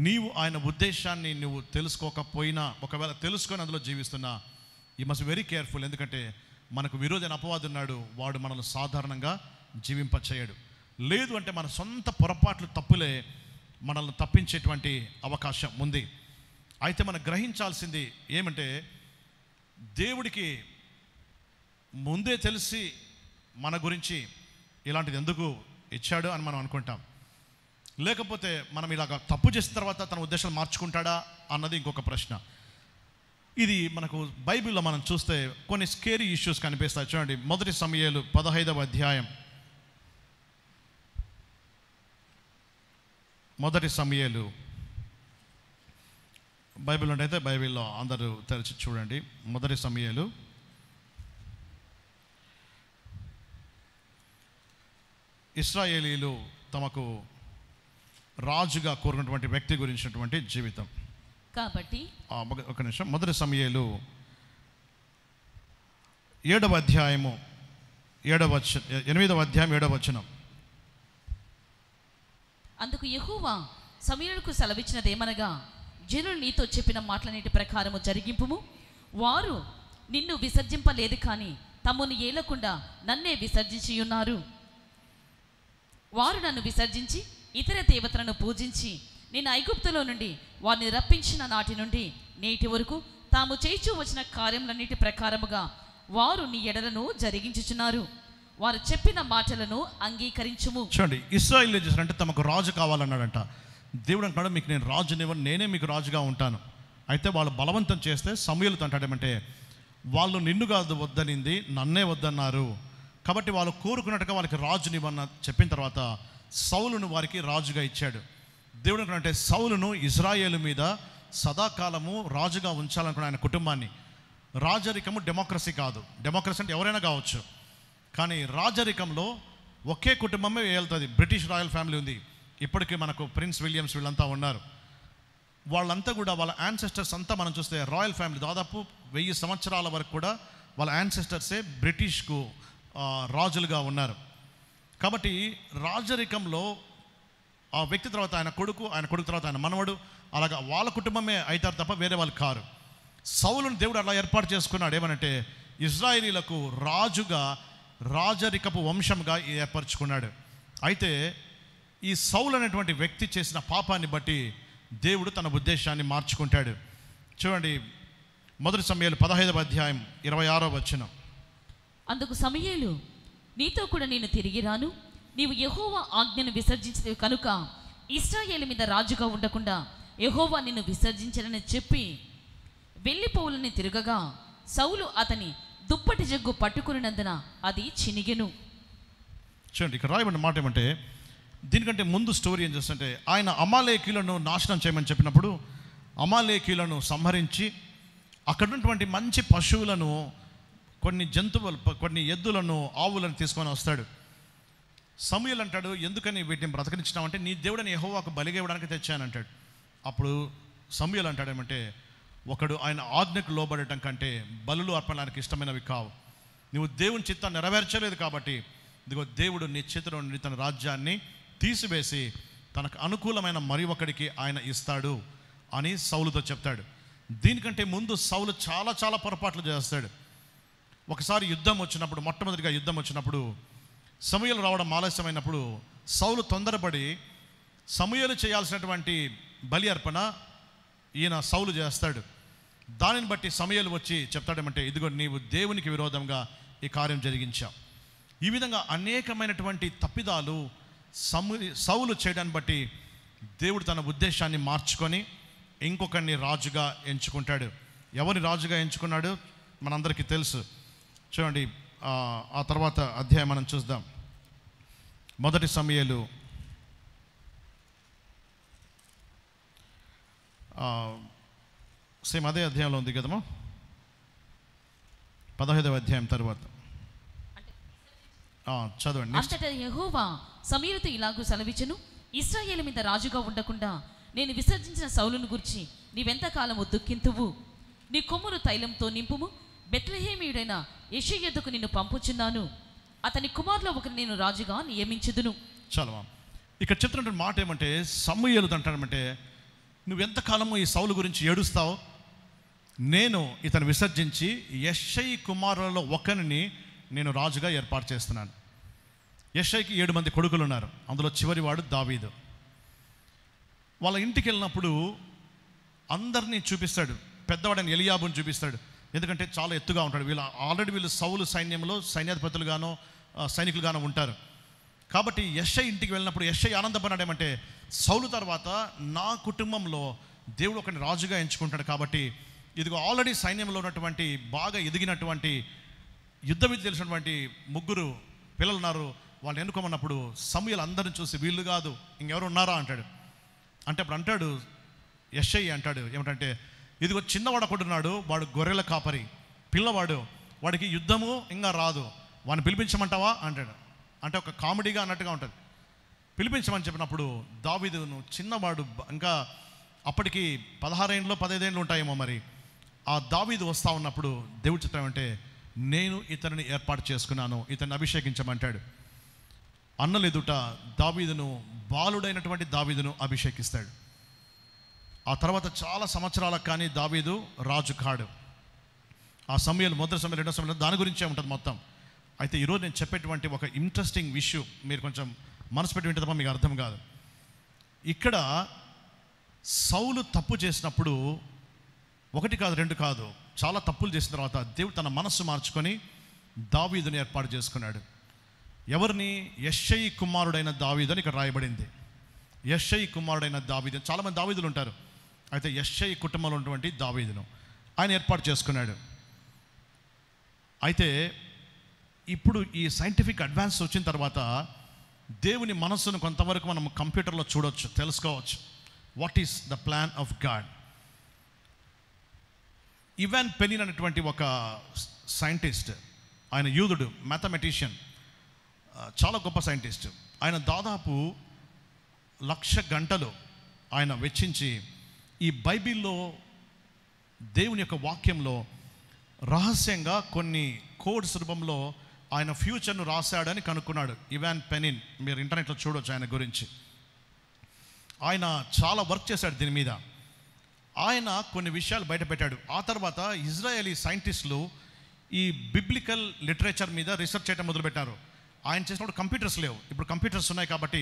నీవు ఆయన ఉద్దేశాన్ని నువ్వు తెలుసుకోకపోయినా ఒకవేళ తెలుసుకొని అందులో జీవిస్తున్నా ఈ మస్ట్ వెరీ కేర్ఫుల్ ఎందుకంటే మనకు విరోధైన అపవాదు ఉన్నాడు వాడు మనల్ని సాధారణంగా జీవింపచేయడు లేదు అంటే మన సొంత పొరపాట్లు తప్పులే మనల్ని తప్పించేటువంటి అవకాశం ఉంది అయితే మనం గ్రహించాల్సింది ఏమంటే దేవుడికి ముందే తెలిసి మన గురించి ఇలాంటిది ఎందుకు ఇచ్చాడు అని మనం అనుకుంటాం లేకపోతే మనం ఇలాగ తప్పు చేసిన తర్వాత తన ఉద్దేశాలు మార్చుకుంటాడా అన్నది ఇంకొక ప్రశ్న ఇది మనకు బైబిల్లో మనం చూస్తే కొన్ని స్కేరీ ఇష్యూస్ కనిపిస్తాయి చూడండి మొదటి సమయాలు పదహైదవ అధ్యాయం మొదటి సమయాలు బైబిల్ ఉంటైతే బైబిల్లో అందరూ తెరిచి చూడండి మొదటి సమయాలు ఇస్రాయేలీలు తమకు రాజుగా కోరినటువంటి వ్యక్తి గురించినటువంటి జీవితం కాబట్టి ఒక నిమిషం మొదటి సమయలు ఏడవ అధ్యాయము ఏడవ ఎనిమిదవ అధ్యాయం ఏడవ వచనం అందుకు యహోవా సమీరులకు సెలవిచ్చినది ఏమనగా జనులు నీతో చెప్పిన మాటలన్నిటి ప్రకారము జరిగింపుము వారు నిన్ను విసర్జింపలేదు కానీ తమ్మును ఏలకుండా నన్నే విసర్జించి ఉన్నారు వారు నన్ను విసర్జించి ఇతర దేవతలను పూజించి నేను ఐగుప్తులో నుండి వారిని రప్పించిన నాటి నుండి నేటి వరకు తాము చేయిచూ వచ్చిన కార్యములన్నిటి ప్రకారముగా వారు నీ ఎడలను జరిగించుచున్నారు వారు చెప్పిన మాటలను అంగీకరించుము చూడండి ఇస్రాయిల్ ఏం చేశారంటే తమకు రాజు కావాలన్నాడంట దేవుడు అంటున్నాడు మీకు నేను రాజునివ్వను నేనే మీకు రాజుగా ఉంటాను అయితే వాళ్ళు బలవంతం చేస్తే సమయలతో అంటాడేమంటే వాళ్ళు నిన్ను కాదు వద్దనింది నన్నే వద్దన్నారు కాబట్టి వాళ్ళు కోరుకున్నట్టుగా వాళ్ళకి రాజునివ్వన్న చెప్పిన తర్వాత సౌలును వారికి రాజుగా ఇచ్చాడు దేవుడు అంటే సౌలును ఇజ్రాయేల్ మీద సదాకాలము రాజుగా ఉంచాలనుకున్న ఆయన కుటుంబాన్ని రాజరికము డెమోక్రసీ కాదు డెమోక్రసీ అంటే ఎవరైనా కావచ్చు కానీ రాజరికంలో ఒకే కుటుంబమే వెళ్తుంది బ్రిటిష్ రాయల్ ఫ్యామిలీ ఉంది ఇప్పటికీ మనకు ప్రిన్స్ విలియమ్స్ వీళ్ళంతా ఉన్నారు వాళ్ళంతా కూడా వాళ్ళ యాన్సెస్టర్స్ అంతా మనం చూస్తే రాయల్ ఫ్యామిలీ దాదాపు వెయ్యి సంవత్సరాల వరకు కూడా వాళ్ళ యాన్సెస్టర్సే బ్రిటిష్కు రాజులుగా ఉన్నారు కాబట్టి రాజరికంలో ఆ వ్యక్తి తర్వాత ఆయన కొడుకు ఆయన కొడుకు తర్వాత ఆయన మనవడు అలాగా వాళ్ళ కుటుంబమే అవుతారు తప్ప వేరే వాళ్ళు కారు సౌలును దేవుడు అలా ఏర్పాటు చేసుకున్నాడు ఏమనంటే ఇజ్రాయిలీలకు రాజుగా రాజరికపు వంశంగా ఏర్పరచుకున్నాడు అయితే ఈ సౌలు అనేటువంటి వ్యక్తి చేసిన పాపాన్ని బట్టి దేవుడు తన ఉద్దేశాన్ని మార్చుకుంటాడు చూడండి మొదటి సమయాలు పదహైదవ అధ్యాయం ఇరవై ఆరో వచ్చిన అందుకు సమయాలు నీతో కూడా నేను తిరిగి రాను నీవు యహోవా ఆజ్ఞను విసర్జించినవి కనుక ఇస్రాయేల్ మీద రాజుగా ఉండకుండా యహోవా నిన్ను విసర్జించనని చెప్పి వెళ్ళిపోవులని తిరగగా సౌలు అతని దుప్పటి జగ్గు పట్టుకునినందున అది చినిగెను చూడండి ఇక్కడ రాయబడిన మాట ఏమంటే దీనికంటే ముందు స్టోరీ ఏం చేస్తుంటే ఆయన అమాలేకీలను నాశనం చేయమని చెప్పినప్పుడు అమాలేకీలను సంహరించి అక్కడ ఉన్నటువంటి మంచి పశువులను కొన్ని జంతువులు కొన్ని ఎద్దులను ఆవులను తీసుకొని వస్తాడు సమూయలు అంటాడు ఎందుకని వీటిని బ్రతకనిచ్చినావు అంటే నీ దేవుడని ఒక బలిగా ఇవ్వడానికి తెచ్చానంటాడు అప్పుడు సమూయలు అంటాడు ఏమంటే ఒకడు ఆయన ఆజ్ఞకు లోబడటం కంటే బలులు అర్పణానికి ఇష్టమైనవి కావు నువ్వు దేవుని చిత్తం నెరవేర్చలేదు కాబట్టి ఇదిగో దేవుడు నీ చేతిలో నుండి తన రాజ్యాన్ని తీసివేసి తనకు అనుకూలమైన మరి ఒకడికి ఆయన ఇస్తాడు అని సౌలుతో చెప్తాడు దీనికంటే ముందు సౌలు చాలా చాలా పొరపాట్లు చేస్తాడు ఒకసారి యుద్ధం వచ్చినప్పుడు మొట్టమొదటిగా యుద్ధం వచ్చినప్పుడు సమయలు రావడం ఆలస్యమైనప్పుడు సౌలు తొందరపడి సమయలు చేయాల్సినటువంటి బలి అర్పణ ఈయన సౌలు చేస్తాడు దానిని బట్టి సమయాలు వచ్చి చెప్తాడేమంటే ఇదిగో నీవు దేవునికి విరోధంగా ఈ కార్యం జరిగించావు ఈ విధంగా అనేకమైనటువంటి తప్పిదాలు సము సౌలు చేయడాన్ని బట్టి దేవుడు తన ఉద్దేశాన్ని మార్చుకొని ఇంకొకరిని రాజుగా ఎంచుకుంటాడు ఎవరిని రాజుగా ఎంచుకున్నాడు మనందరికీ తెలుసు చూడండి ఆ తర్వాత అధ్యాయం మనం చూద్దాం మొదటి సమయాలు సేమ్ అదే అధ్యాయంలో ఉంది కదమ్మా పదహైదవ అధ్యాయం తర్వాత చదవండి అంతటా యహోవా సమీరత ఇలాగూ సెలవిచ్చును ఇస్రాయేల్ మీద రాజుగా ఉండకుండా నేను విసర్జించిన సౌలును గురించి నీవెంత కాలము దుఃఖింతువు నీ కొమ్మును తైలంతో నింపుము బెత్లహేమీయుడైన యషయ్యతకు నిన్ను పంపుచున్నాను అతని కుమారులో ఒక నేను రాజుగా నియమించదును చాలా ఇక్కడ చెప్తున్న మాట ఏమంటే సమూహలు నువ్వు ఎంతకాలము ఈ సౌలు గురించి ఏడుస్తావు నేను ఇతను విసర్జించి యషై కుమారులలో ఒకరిని నేను రాజుగా ఏర్పాటు చేస్తున్నాను యషైకి ఏడు మంది కొడుకులు ఉన్నారు అందులో చివరివాడు దావీదు వాళ్ళ ఇంటికి వెళ్ళినప్పుడు అందరినీ చూపిస్తాడు పెద్దవాడని ఎలియాబుని చూపిస్తాడు ఎందుకంటే చాలా ఎత్తుగా ఉంటాడు వీళ్ళు ఆల్రెడీ వీళ్ళు సౌలు సైన్యంలో సైన్యాధిపతులుగానో సైనికులుగానే ఉంటారు కాబట్టి యశ్ఐ ఇంటికి వెళ్ళినప్పుడు యశ్ఐ ఆనందపడ్డాడు ఏమంటే సౌలు తర్వాత నా కుటుంబంలో దేవుడు ఒకటి రాజుగా ఎంచుకుంటాడు కాబట్టి ఇదిగో ఆల్రెడీ సైన్యంలో ఉన్నటువంటి బాగా ఎదిగినటువంటి యుద్ధ విద్య తెలిసినటువంటి ముగ్గురు పిల్లలు ఉన్నారు వాళ్ళు ఎన్నుకోమన్నప్పుడు సమయలు అందరిని చూసి వీళ్ళు కాదు ఇంకెవరు ఉన్నారా అంటాడు అంటే అప్పుడు అంటాడు ఎస్ఐ అంటాడు ఏమిటంటే ఇదిగో చిన్నవాడు ఒకడున్నాడు వాడు గొర్రెల కాపరి పిల్లవాడు వాడికి యుద్ధము ఇంకా రాదు వాడిని పిలిపించమంటావా అంటాడు అంటే ఒక కామెడీగా అన్నట్టుగా ఉంటుంది పిలిపించమని చెప్పినప్పుడు దావిదును చిన్నవాడు ఇంకా అప్పటికి పదహారేండ్లో పదహైదేండ్లు ఉంటాయేమో మరి ఆ దావీదు వస్తూ ఉన్నప్పుడు దేవుడి చిత్రం అంటే నేను ఇతనిని ఏర్పాటు చేసుకున్నాను ఇతన్ని అభిషేకించమంటాడు ఎదుట దావీదును బాలుడైనటువంటి దావీదును అభిషేకిస్తాడు ఆ తర్వాత చాలా సంవత్సరాలకు కానీ దావీదు రాజు కాడు ఆ సమయంలో మొదటి సమయం రెండో సమయంలో దాని గురించే ఉంటుంది మొత్తం అయితే ఈరోజు నేను చెప్పేటువంటి ఒక ఇంట్రెస్టింగ్ ఇష్యూ మీరు కొంచెం మనసు పెట్టి వింటే తప్ప మీకు అర్థం కాదు ఇక్కడ సౌలు తప్పు చేసినప్పుడు ఒకటి కాదు రెండు కాదు చాలా తప్పులు చేసిన తర్వాత దేవుడు తన మనస్సు మార్చుకొని దావీదుని ఏర్పాటు చేసుకున్నాడు ఎవరిని యశ్ఐ కుమారుడైన దావీదు అని ఇక్కడ రాయబడింది యశ్ఐ కుమారుడైన దావీదు చాలామంది దావీదులు ఉంటారు అయితే యశ్ఐ కుటుంబంలో ఉన్నటువంటి దావీదును ఆయన ఏర్పాటు చేసుకున్నాడు అయితే ఇప్పుడు ఈ సైంటిఫిక్ అడ్వాన్స్ వచ్చిన తర్వాత దేవుని మనస్సును కొంతవరకు మనం కంప్యూటర్లో చూడవచ్చు తెలుసుకోవచ్చు what is the plan of God Ivan Panin అనేటువంటి ఒక సైంటిస్ట్ ఆయన యూదుడు మ్యాథమెటిషియన్ చాలా గొప్ప సైంటిస్ట్ ఆయన దాదాపు లక్ష గంటలు ఆయన వెచ్చించి ఈ బైబిల్లో దేవుని యొక్క వాక్యంలో రహస్యంగా కొన్ని కోడ్స్ రూపంలో ఆయన ఫ్యూచర్ను రాశాడని కనుక్కున్నాడు ఇవాన్ పెనిన్ మీరు ఇంటర్నెట్లో చూడొచ్చు ఆయన గురించి ఆయన చాలా వర్క్ చేశాడు దీని మీద ఆయన కొన్ని విషయాలు బయటపెట్టాడు ఆ తర్వాత ఇజ్రాయేలీ సైంటిస్టులు ఈ బిబ్లికల్ లిటరేచర్ మీద రీసెర్చ్ చేయడం మొదలుపెట్టారు ఆయన చేసినప్పుడు కంప్యూటర్స్ లేవు ఇప్పుడు కంప్యూటర్స్ ఉన్నాయి కాబట్టి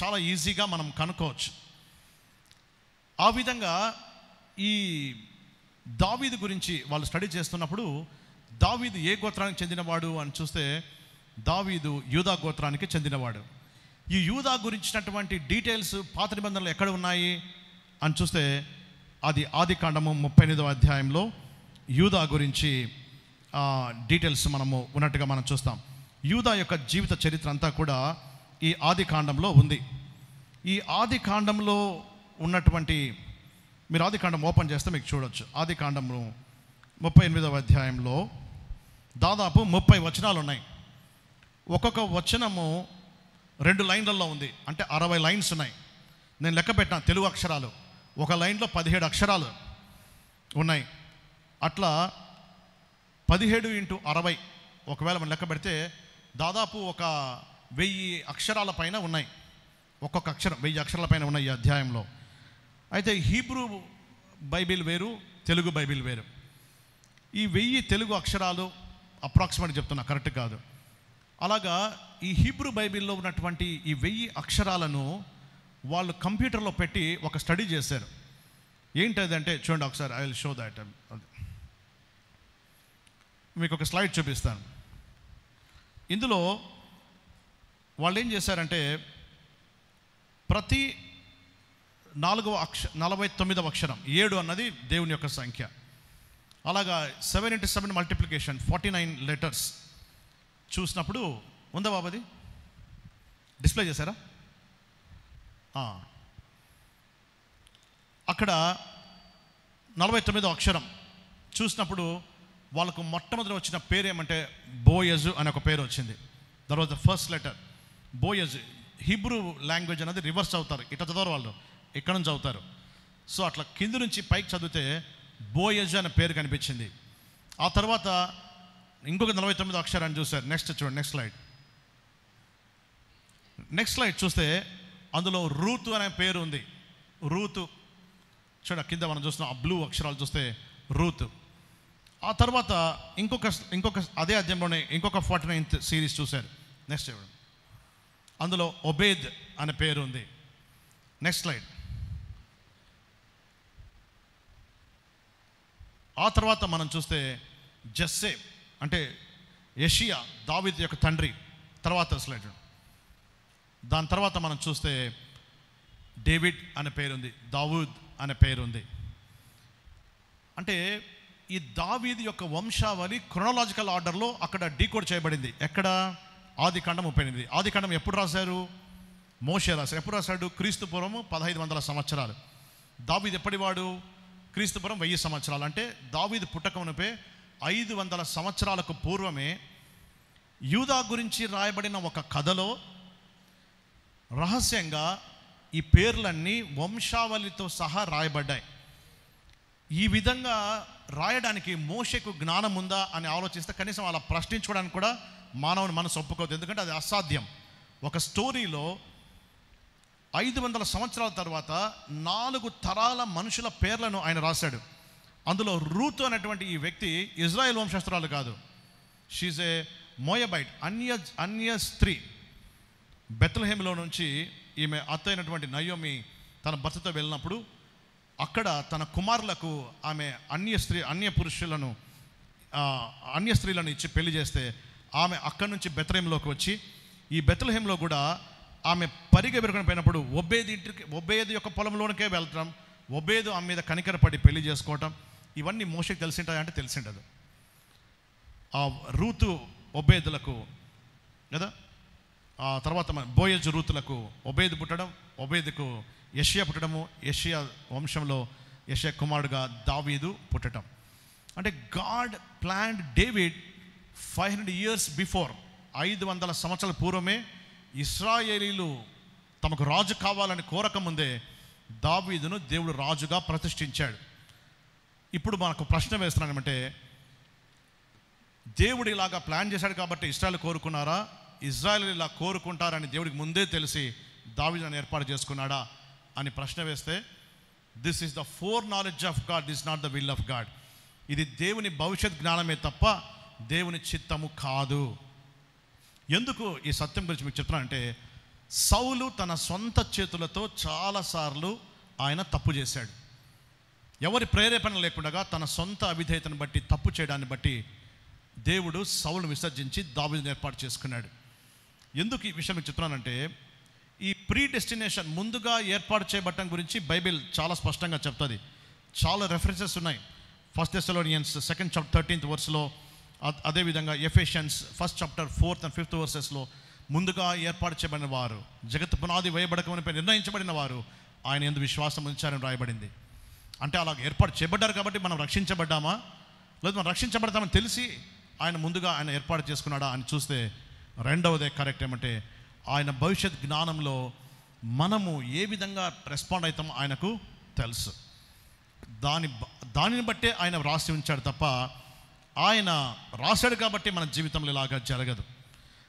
చాలా ఈజీగా మనం కనుక్కోవచ్చు ఆ విధంగా ఈ దావీది గురించి వాళ్ళు స్టడీ చేస్తున్నప్పుడు దావీదు ఏ గోత్రానికి చెందినవాడు అని చూస్తే దావీదు యూదా గోత్రానికి చెందినవాడు ఈ యూదా గురించినటువంటి డీటెయిల్స్ పాత నిబంధనలు ఎక్కడ ఉన్నాయి అని చూస్తే అది ఆది కాండము ముప్పై ఎనిమిదవ అధ్యాయంలో యూదా గురించి డీటెయిల్స్ మనము ఉన్నట్టుగా మనం చూస్తాం యూదా యొక్క జీవిత చరిత్ర అంతా కూడా ఈ ఆది కాండంలో ఉంది ఈ ఆది కాండంలో ఉన్నటువంటి మీరు ఆది కాండం ఓపెన్ చేస్తే మీకు చూడొచ్చు ఆది కాండము ముప్పై ఎనిమిదవ అధ్యాయంలో దాదాపు ముప్పై వచనాలు ఉన్నాయి ఒక్కొక్క వచనము రెండు లైన్లలో ఉంది అంటే అరవై లైన్స్ ఉన్నాయి నేను లెక్క పెట్టాను తెలుగు అక్షరాలు ఒక లైన్లో పదిహేడు అక్షరాలు ఉన్నాయి అట్లా పదిహేడు ఇంటూ అరవై ఒకవేళ మనం లెక్క పెడితే దాదాపు ఒక వెయ్యి అక్షరాల పైన ఉన్నాయి ఒక్కొక్క అక్షరం వెయ్యి అక్షరాల పైన ఉన్నాయి ఈ అధ్యాయంలో అయితే హీబ్రూ బైబిల్ వేరు తెలుగు బైబిల్ వేరు ఈ వెయ్యి తెలుగు అక్షరాలు అప్రాక్సిమేట్ చెప్తున్నా కరెక్ట్ కాదు అలాగా ఈ హీబ్రూ బైబిల్లో ఉన్నటువంటి ఈ వెయ్యి అక్షరాలను వాళ్ళు కంప్యూటర్లో పెట్టి ఒక స్టడీ చేశారు ఏంటంటే చూడండి ఒకసారి ఐ విల్ షో దాట్ మీకు ఒక స్లైడ్ చూపిస్తాను ఇందులో వాళ్ళు ఏం చేశారంటే ప్రతి నాలుగవ అక్ష నలభై తొమ్మిదవ అక్షరం ఏడు అన్నది దేవుని యొక్క సంఖ్య అలాగా seven into seven multiplication forty nine letters చూసినప్పుడు ఉందా బాబాది డిస్ప్లే చేశారా అక్కడ నలభై తొమ్మిదో అక్షరం చూసినప్పుడు వాళ్ళకు మొట్టమొదటి వచ్చిన పేరు ఏమంటే బోయజు అనే ఒక పేరు వచ్చింది తర్వాత first letter Boaz Hebrew language అనేది రివర్స్ అవుతారు ఇట్లా చదవరు వాళ్ళు ఇక్కడ నుంచి చదువుతారు సో అట్లా కింది నుంచి పైకి చదివితే బోయజ్ అనే పేరు కనిపించింది ఆ తర్వాత ఇంకొక నలభై తొమ్మిది అక్షరాన్ని చూశారు నెక్స్ట్ చూడండి నెక్స్ట్ స్లైడ్ నెక్స్ట్ స్లైడ్ చూస్తే అందులో రూతు అనే పేరు ఉంది రూతు చూడ కింద మనం చూస్తున్నాం ఆ బ్లూ అక్షరాలు చూస్తే రూతు ఆ తర్వాత ఇంకొక ఇంకొక అదే అధ్యయంలోనే ఇంకొక ఫార్టీ నైన్ సిరీస్ చూశారు నెక్స్ట్ చూడండి అందులో ఒబేద్ అనే పేరు ఉంది నెక్స్ట్ స్లైడ్ ఆ తర్వాత మనం చూస్తే జస్సే అంటే యషియా దావిద్ యొక్క తండ్రి తర్వాత అసలు దాని తర్వాత మనం చూస్తే డేవిడ్ అనే పేరుంది దావూద్ అనే పేరుంది అంటే ఈ దావీద్ యొక్క వంశావళి క్రొనలాజికల్ ఆర్డర్లో అక్కడ డీకోడ్ చేయబడింది ఎక్కడ ఆది ఖండం ఉపయోగింది ఆది ఖండం ఎప్పుడు రాశారు మోసే రాశారు ఎప్పుడు రాశాడు క్రీస్తు పూర్వము పదహైదు వందల సంవత్సరాలు దావీద్ ఎప్పటివాడు క్రీస్తుపురం వెయ్యి సంవత్సరాలు అంటే దావీదు పుట్టకమునిపై ఐదు వందల సంవత్సరాలకు పూర్వమే యూదా గురించి రాయబడిన ఒక కథలో రహస్యంగా ఈ పేర్లన్నీ వంశావళితో సహా రాయబడ్డాయి ఈ విధంగా రాయడానికి మోషకు జ్ఞానం ఉందా అని ఆలోచిస్తే కనీసం అలా ప్రశ్నించుకోవడానికి కూడా మానవుని మనసు ఒప్పుకోవద్దు ఎందుకంటే అది అసాధ్యం ఒక స్టోరీలో ఐదు వందల సంవత్సరాల తర్వాత నాలుగు తరాల మనుషుల పేర్లను ఆయన రాశాడు అందులో రూత్ అనేటువంటి ఈ వ్యక్తి ఇజ్రాయెల్ వంశస్త్రాలు కాదు షీజ్ ఏ మోయబైట్ అన్య అన్య స్త్రీ బెత్లహేమ్లో నుంచి ఈమె అత్త అయినటువంటి నయోమి తన భర్తతో వెళ్ళినప్పుడు అక్కడ తన కుమారులకు ఆమె అన్య స్త్రీ అన్య పురుషులను అన్య స్త్రీలను ఇచ్చి పెళ్లి చేస్తే ఆమె అక్కడి నుంచి బెత్లహేంలోకి వచ్చి ఈ బెత్లహేమ్లో కూడా ఆమె పరిగె పెరుగుని పోయినప్పుడు ఒబ్బేది ఇంటికి ఒబ్బేది యొక్క పొలంలోనికే వెళ్తాం ఒబ్బేదు ఆమె మీద కనికరపడి పెళ్లి చేసుకోవటం ఇవన్నీ మోసకి తెలిసింటాయి అంటే తెలిసిండదు ఆ రూతు ఒబేదులకు కదా ఆ తర్వాత బోయజ్ రూతులకు ఒబేదు పుట్టడం ఒబేదుకు యషియా పుట్టడము యషియా వంశంలో యషియా కుమారుడుగా దావీదు పుట్టడం అంటే God planned David five hundred years before ఐదు వందల సంవత్సరాల పూర్వమే ఇస్రాయేలీలు తమకు రాజు కావాలని కోరకముందే దావీదును దేవుడు రాజుగా ప్రతిష్ఠించాడు ఇప్పుడు మనకు ప్రశ్న వేస్తున్నామంటే దేవుడు ఇలాగా ప్లాన్ చేశాడు కాబట్టి ఇస్రాయల్ కోరుకున్నారా ఇజ్రాయల్ ఇలా కోరుకుంటారని దేవుడికి ముందే తెలిసి దావీదును ఏర్పాటు చేసుకున్నాడా అని ప్రశ్న వేస్తే this is the foreknowledge of God this not the will of God ఇది దేవుని భవిష్యత్ జ్ఞానమే తప్ప దేవుని చిత్తము కాదు ఎందుకు ఈ సత్యం గురించి మీకు చెప్తున్నానంటే సౌలు తన సొంత చేతులతో చాలాసార్లు ఆయన తప్పు చేశాడు ఎవరి ప్రేరేపణ లేకుండా తన సొంత అవిధేయతను బట్టి తప్పు చేయడాన్ని బట్టి దేవుడు సౌలు విసర్జించి దాబుని ఏర్పాటు చేసుకున్నాడు ఎందుకు ఈ విషయం చెప్తున్నానంటే ఈ ప్రీ డెస్టినేషన్ ముందుగా ఏర్పాటు చేయబట్టడం గురించి బైబిల్ చాలా స్పష్టంగా చెప్తుంది చాలా రెఫరెన్సెస్ ఉన్నాయి first Thessalonians second chapter thirteenth వర్స్లో అదేవిధంగా Ephesians first chapter fourth and fifth వర్సెస్లో ముందుగా ఏర్పాటు చేయబడిన వారు జగత్ పునాది వేయబడకమనిపై నిర్ణయించబడిన వారు ఆయన ఎందుకు విశ్వాసం ఉంచారని రాయబడింది అంటే అలా ఏర్పాటు చేయబడ్డారు కాబట్టి మనం రక్షించబడ్డామా లేదు మనం రక్షించబడతామని తెలిసి ఆయన ముందుగా ఆయన ఏర్పాటు చేసుకున్నాడా అని చూస్తే రెండవదే కరెక్ట్ ఏమంటే ఆయన భవిష్యత్ జ్ఞానంలో మనము ఏ విధంగా రెస్పాండ్ అవుతామో ఆయనకు తెలుసు దాని దానిని బట్టే ఆయన వ్రాసి ఉంచాడు తప్ప ఆయన రాశాడు కాబట్టి మన జీవితంలో ఇలాగా జరగదు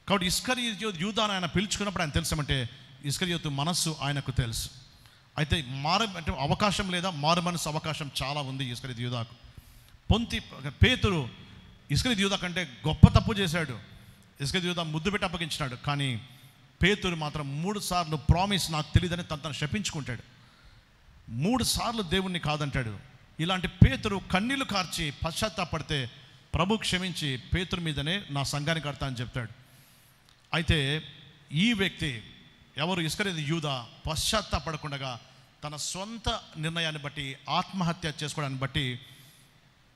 కాబట్టి ఇస్కర్ యూదాన్ని ఆయన పిలుచుకున్నప్పుడు ఆయన అంటే ఇస్కర్ యూత్ మనస్సు ఆయనకు తెలుసు అయితే మార అంటే అవకాశం లేదా మారు మనసు అవకాశం చాలా ఉంది ఇస్కరి యూదాకు పొంతి పేతురు ఇస్కరి యూదా కంటే గొప్ప తప్పు చేశాడు ఇస్కరి యూదా ముద్దు పెట్టి అప్పగించినాడు కానీ పేతురు మాత్రం మూడు సార్లు ప్రామిస్ నాకు తెలియదని తన తను శపించుకుంటాడు మూడు సార్లు దేవుణ్ణి కాదంటాడు ఇలాంటి పేతురు కన్నీళ్లు కార్చి పశ్చాత్తాపడితే ప్రభు క్షమించి పేతురు మీదనే నా సంఘానికి కడతా అని చెప్తాడు అయితే ఈ వ్యక్తి ఎవరు ఇస్కరేది యూద పశ్చాత్తాపడకుండా తన సొంత నిర్ణయాన్ని బట్టి ఆత్మహత్య చేసుకోవడాన్ని బట్టి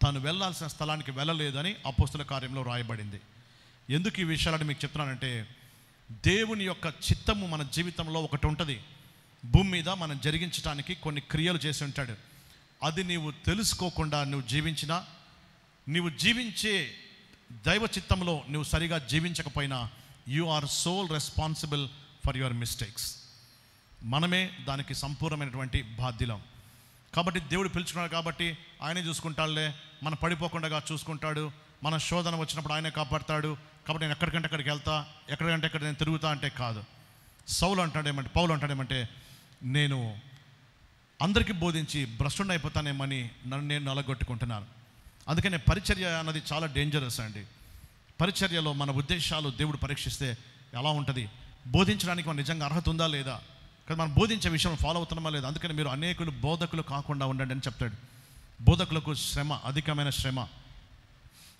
తను వెళ్ళాల్సిన స్థలానికి వెళ్ళలేదని అపోస్తుల కార్యంలో రాయబడింది ఎందుకు ఈ విషయాలను మీకు చెప్తున్నానంటే దేవుని యొక్క చిత్తము మన జీవితంలో ఒకటి ఉంటుంది భూమి మీద మనం జరిగించడానికి కొన్ని క్రియలు చేసి ఉంటాడు అది నీవు తెలుసుకోకుండా నువ్వు జీవించినా నీవు జీవించే దైవ చిత్తంలో నువ్వు సరిగా జీవించకపోయినా you are sole responsible for your mistakes మనమే దానికి సంపూర్ణమైనటువంటి బాధ్యులం కాబట్టి దేవుడు పిలుచుకున్నాడు కాబట్టి ఆయనే చూసుకుంటాడులే మనం పడిపోకుండా చూసుకుంటాడు మన శోధన వచ్చినప్పుడు ఆయనే కాపాడతాడు కాబట్టి నేను ఎక్కడికంటే అక్కడికి వెళ్తా ఎక్కడికంటే ఎక్కడ నేను తిరుగుతా అంటే కాదు సౌలు అంటాడేమంటే పౌలు అంటాడేమంటే నేను అందరికీ బోధించి భ్రష్టుని అయిపోతానేమని నన్ను నేను నలగొట్టుకుంటున్నాను అందుకనే పరిచర్య అన్నది చాలా డేంజరస్ అండి పరిచర్యలో మన ఉద్దేశాలు దేవుడు పరీక్షిస్తే ఎలా ఉంటుంది బోధించడానికి మన నిజంగా అర్హత ఉందా లేదా కానీ మనం బోధించే విషయం ఫాలో అవుతున్నామా లేదా అందుకని మీరు అనేకులు బోధకులు కాకుండా ఉండండి అని చెప్తాడు బోధకులకు శ్రమ అధికమైన శ్రమ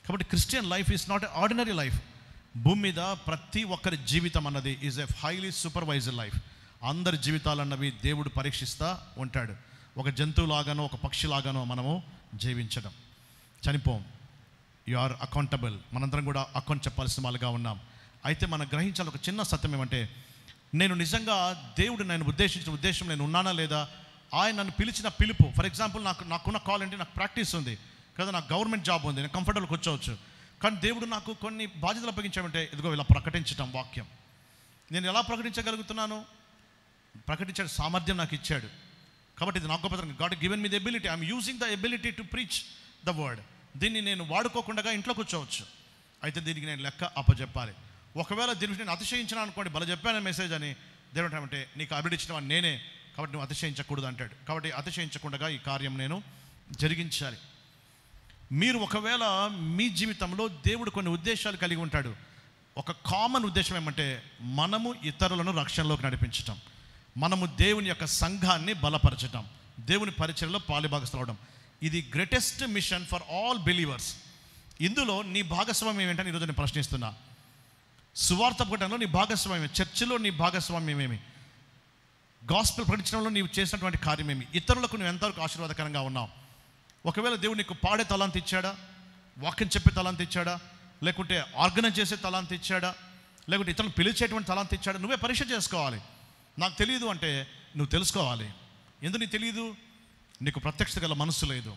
కాబట్టి Christian life is not a ordinary life భూమి మీద ప్రతి ఒక్కరి జీవితం అన్నది is a highly supervisor life అందరి జీవితాలు అన్నవి దేవుడు పరీక్షిస్తూ ఉంటాడు ఒక జంతువులాగానో ఒక పక్షిలాగానో మనము జీవించడం చనిపోం యు ఆర్ అకౌంటబుల్ మనందరం కూడా అకౌంట్ చెప్పాల్సిన వాళ్ళుగా ఉన్నాం అయితే మనం గ్రహించాలి ఒక చిన్న సత్యం ఏమంటే నేను నిజంగా దేవుడు నేను ఉద్దేశించిన ఉద్దేశం నేను ఉన్నానా లేదా ఆయన నన్ను పిలిచిన పిలుపు ఫర్ ఎగ్జాంపుల్ నాకు నాకున్న కాల్ అంటే నాకు ప్రాక్టీస్ ఉంది కదా నాకు గవర్నమెంట్ జాబ్ ఉంది నేను కంఫర్టబుల్ కూర్చోవచ్చు కానీ దేవుడు నాకు కొన్ని బాధ్యతలు అప్పగించామంటే ఇదిగో ఇలా ప్రకటించడం వాక్యం నేను ఎలా ప్రకటించగలుగుతున్నాను ప్రకటించాడు సామర్థ్యం నాకు ఇచ్చాడు కాబట్టి ఇది నాకు God given me the ability I'm using the ability to preach the word దీన్ని నేను వాడుకోకుండా ఇంట్లో కూర్చోవచ్చు అయితే దీనికి నేను లెక్క అప్పచెప్పాలి ఒకవేళ దీని నేను అతిశయించిన అనుకోండి బల చెప్పాను మెసేజ్ అని దేవుడు అంటే నీకు అభివృద్ధి ఇచ్చిన నేనే కాబట్టి నువ్వు అతిశయించకూడదు అంటాడు కాబట్టి అతిశయించకుండా ఈ కార్యం నేను జరిగించాలి మీరు ఒకవేళ మీ జీవితంలో దేవుడు కొన్ని ఉద్దేశాలు కలిగి ఉంటాడు ఒక కామన్ ఉద్దేశం ఏమంటే మనము ఇతరులను రక్షణలోకి నడిపించటం మనము దేవుని యొక్క సంఘాన్ని బలపరచటం దేవుని పరిచయలో పాలిభాగస్థలవడం ఇది greatest mission for all believers ఇందులో నీ భాగస్వామ్యం ఏంటని ఈరోజు నేను ప్రశ్నిస్తున్నా సువార్త ప్రకటనలో నీ భాగస్వామ్యం చర్చిలో నీ భాగస్వామ్యం ఏమి గాస్పుల్ ప్రకటించడంలో నీవు చేసినటువంటి కార్యమేమి ఇతరులకు నువ్వు ఎంతవరకు ఆశీర్వాదకరంగా ఉన్నావు ఒకవేళ దేవుడు నీకు పాడే తలాంత ఇచ్చాడా వాక్యం చెప్పే తలాంత ఇచ్చాడా లేకుంటే ఆర్గనైజ్ చేసే తలాంత ఇచ్చాడా లేకుంటే ఇతరులు పిలిచేటువంటి తలాంత ఇచ్చాడా నువ్వే పరీక్ష చేసుకోవాలి నాకు తెలియదు అంటే నువ్వు తెలుసుకోవాలి ఎందుకు నీకు తెలియదు నీకు ప్రత్యక్షత గల మనసు లేదు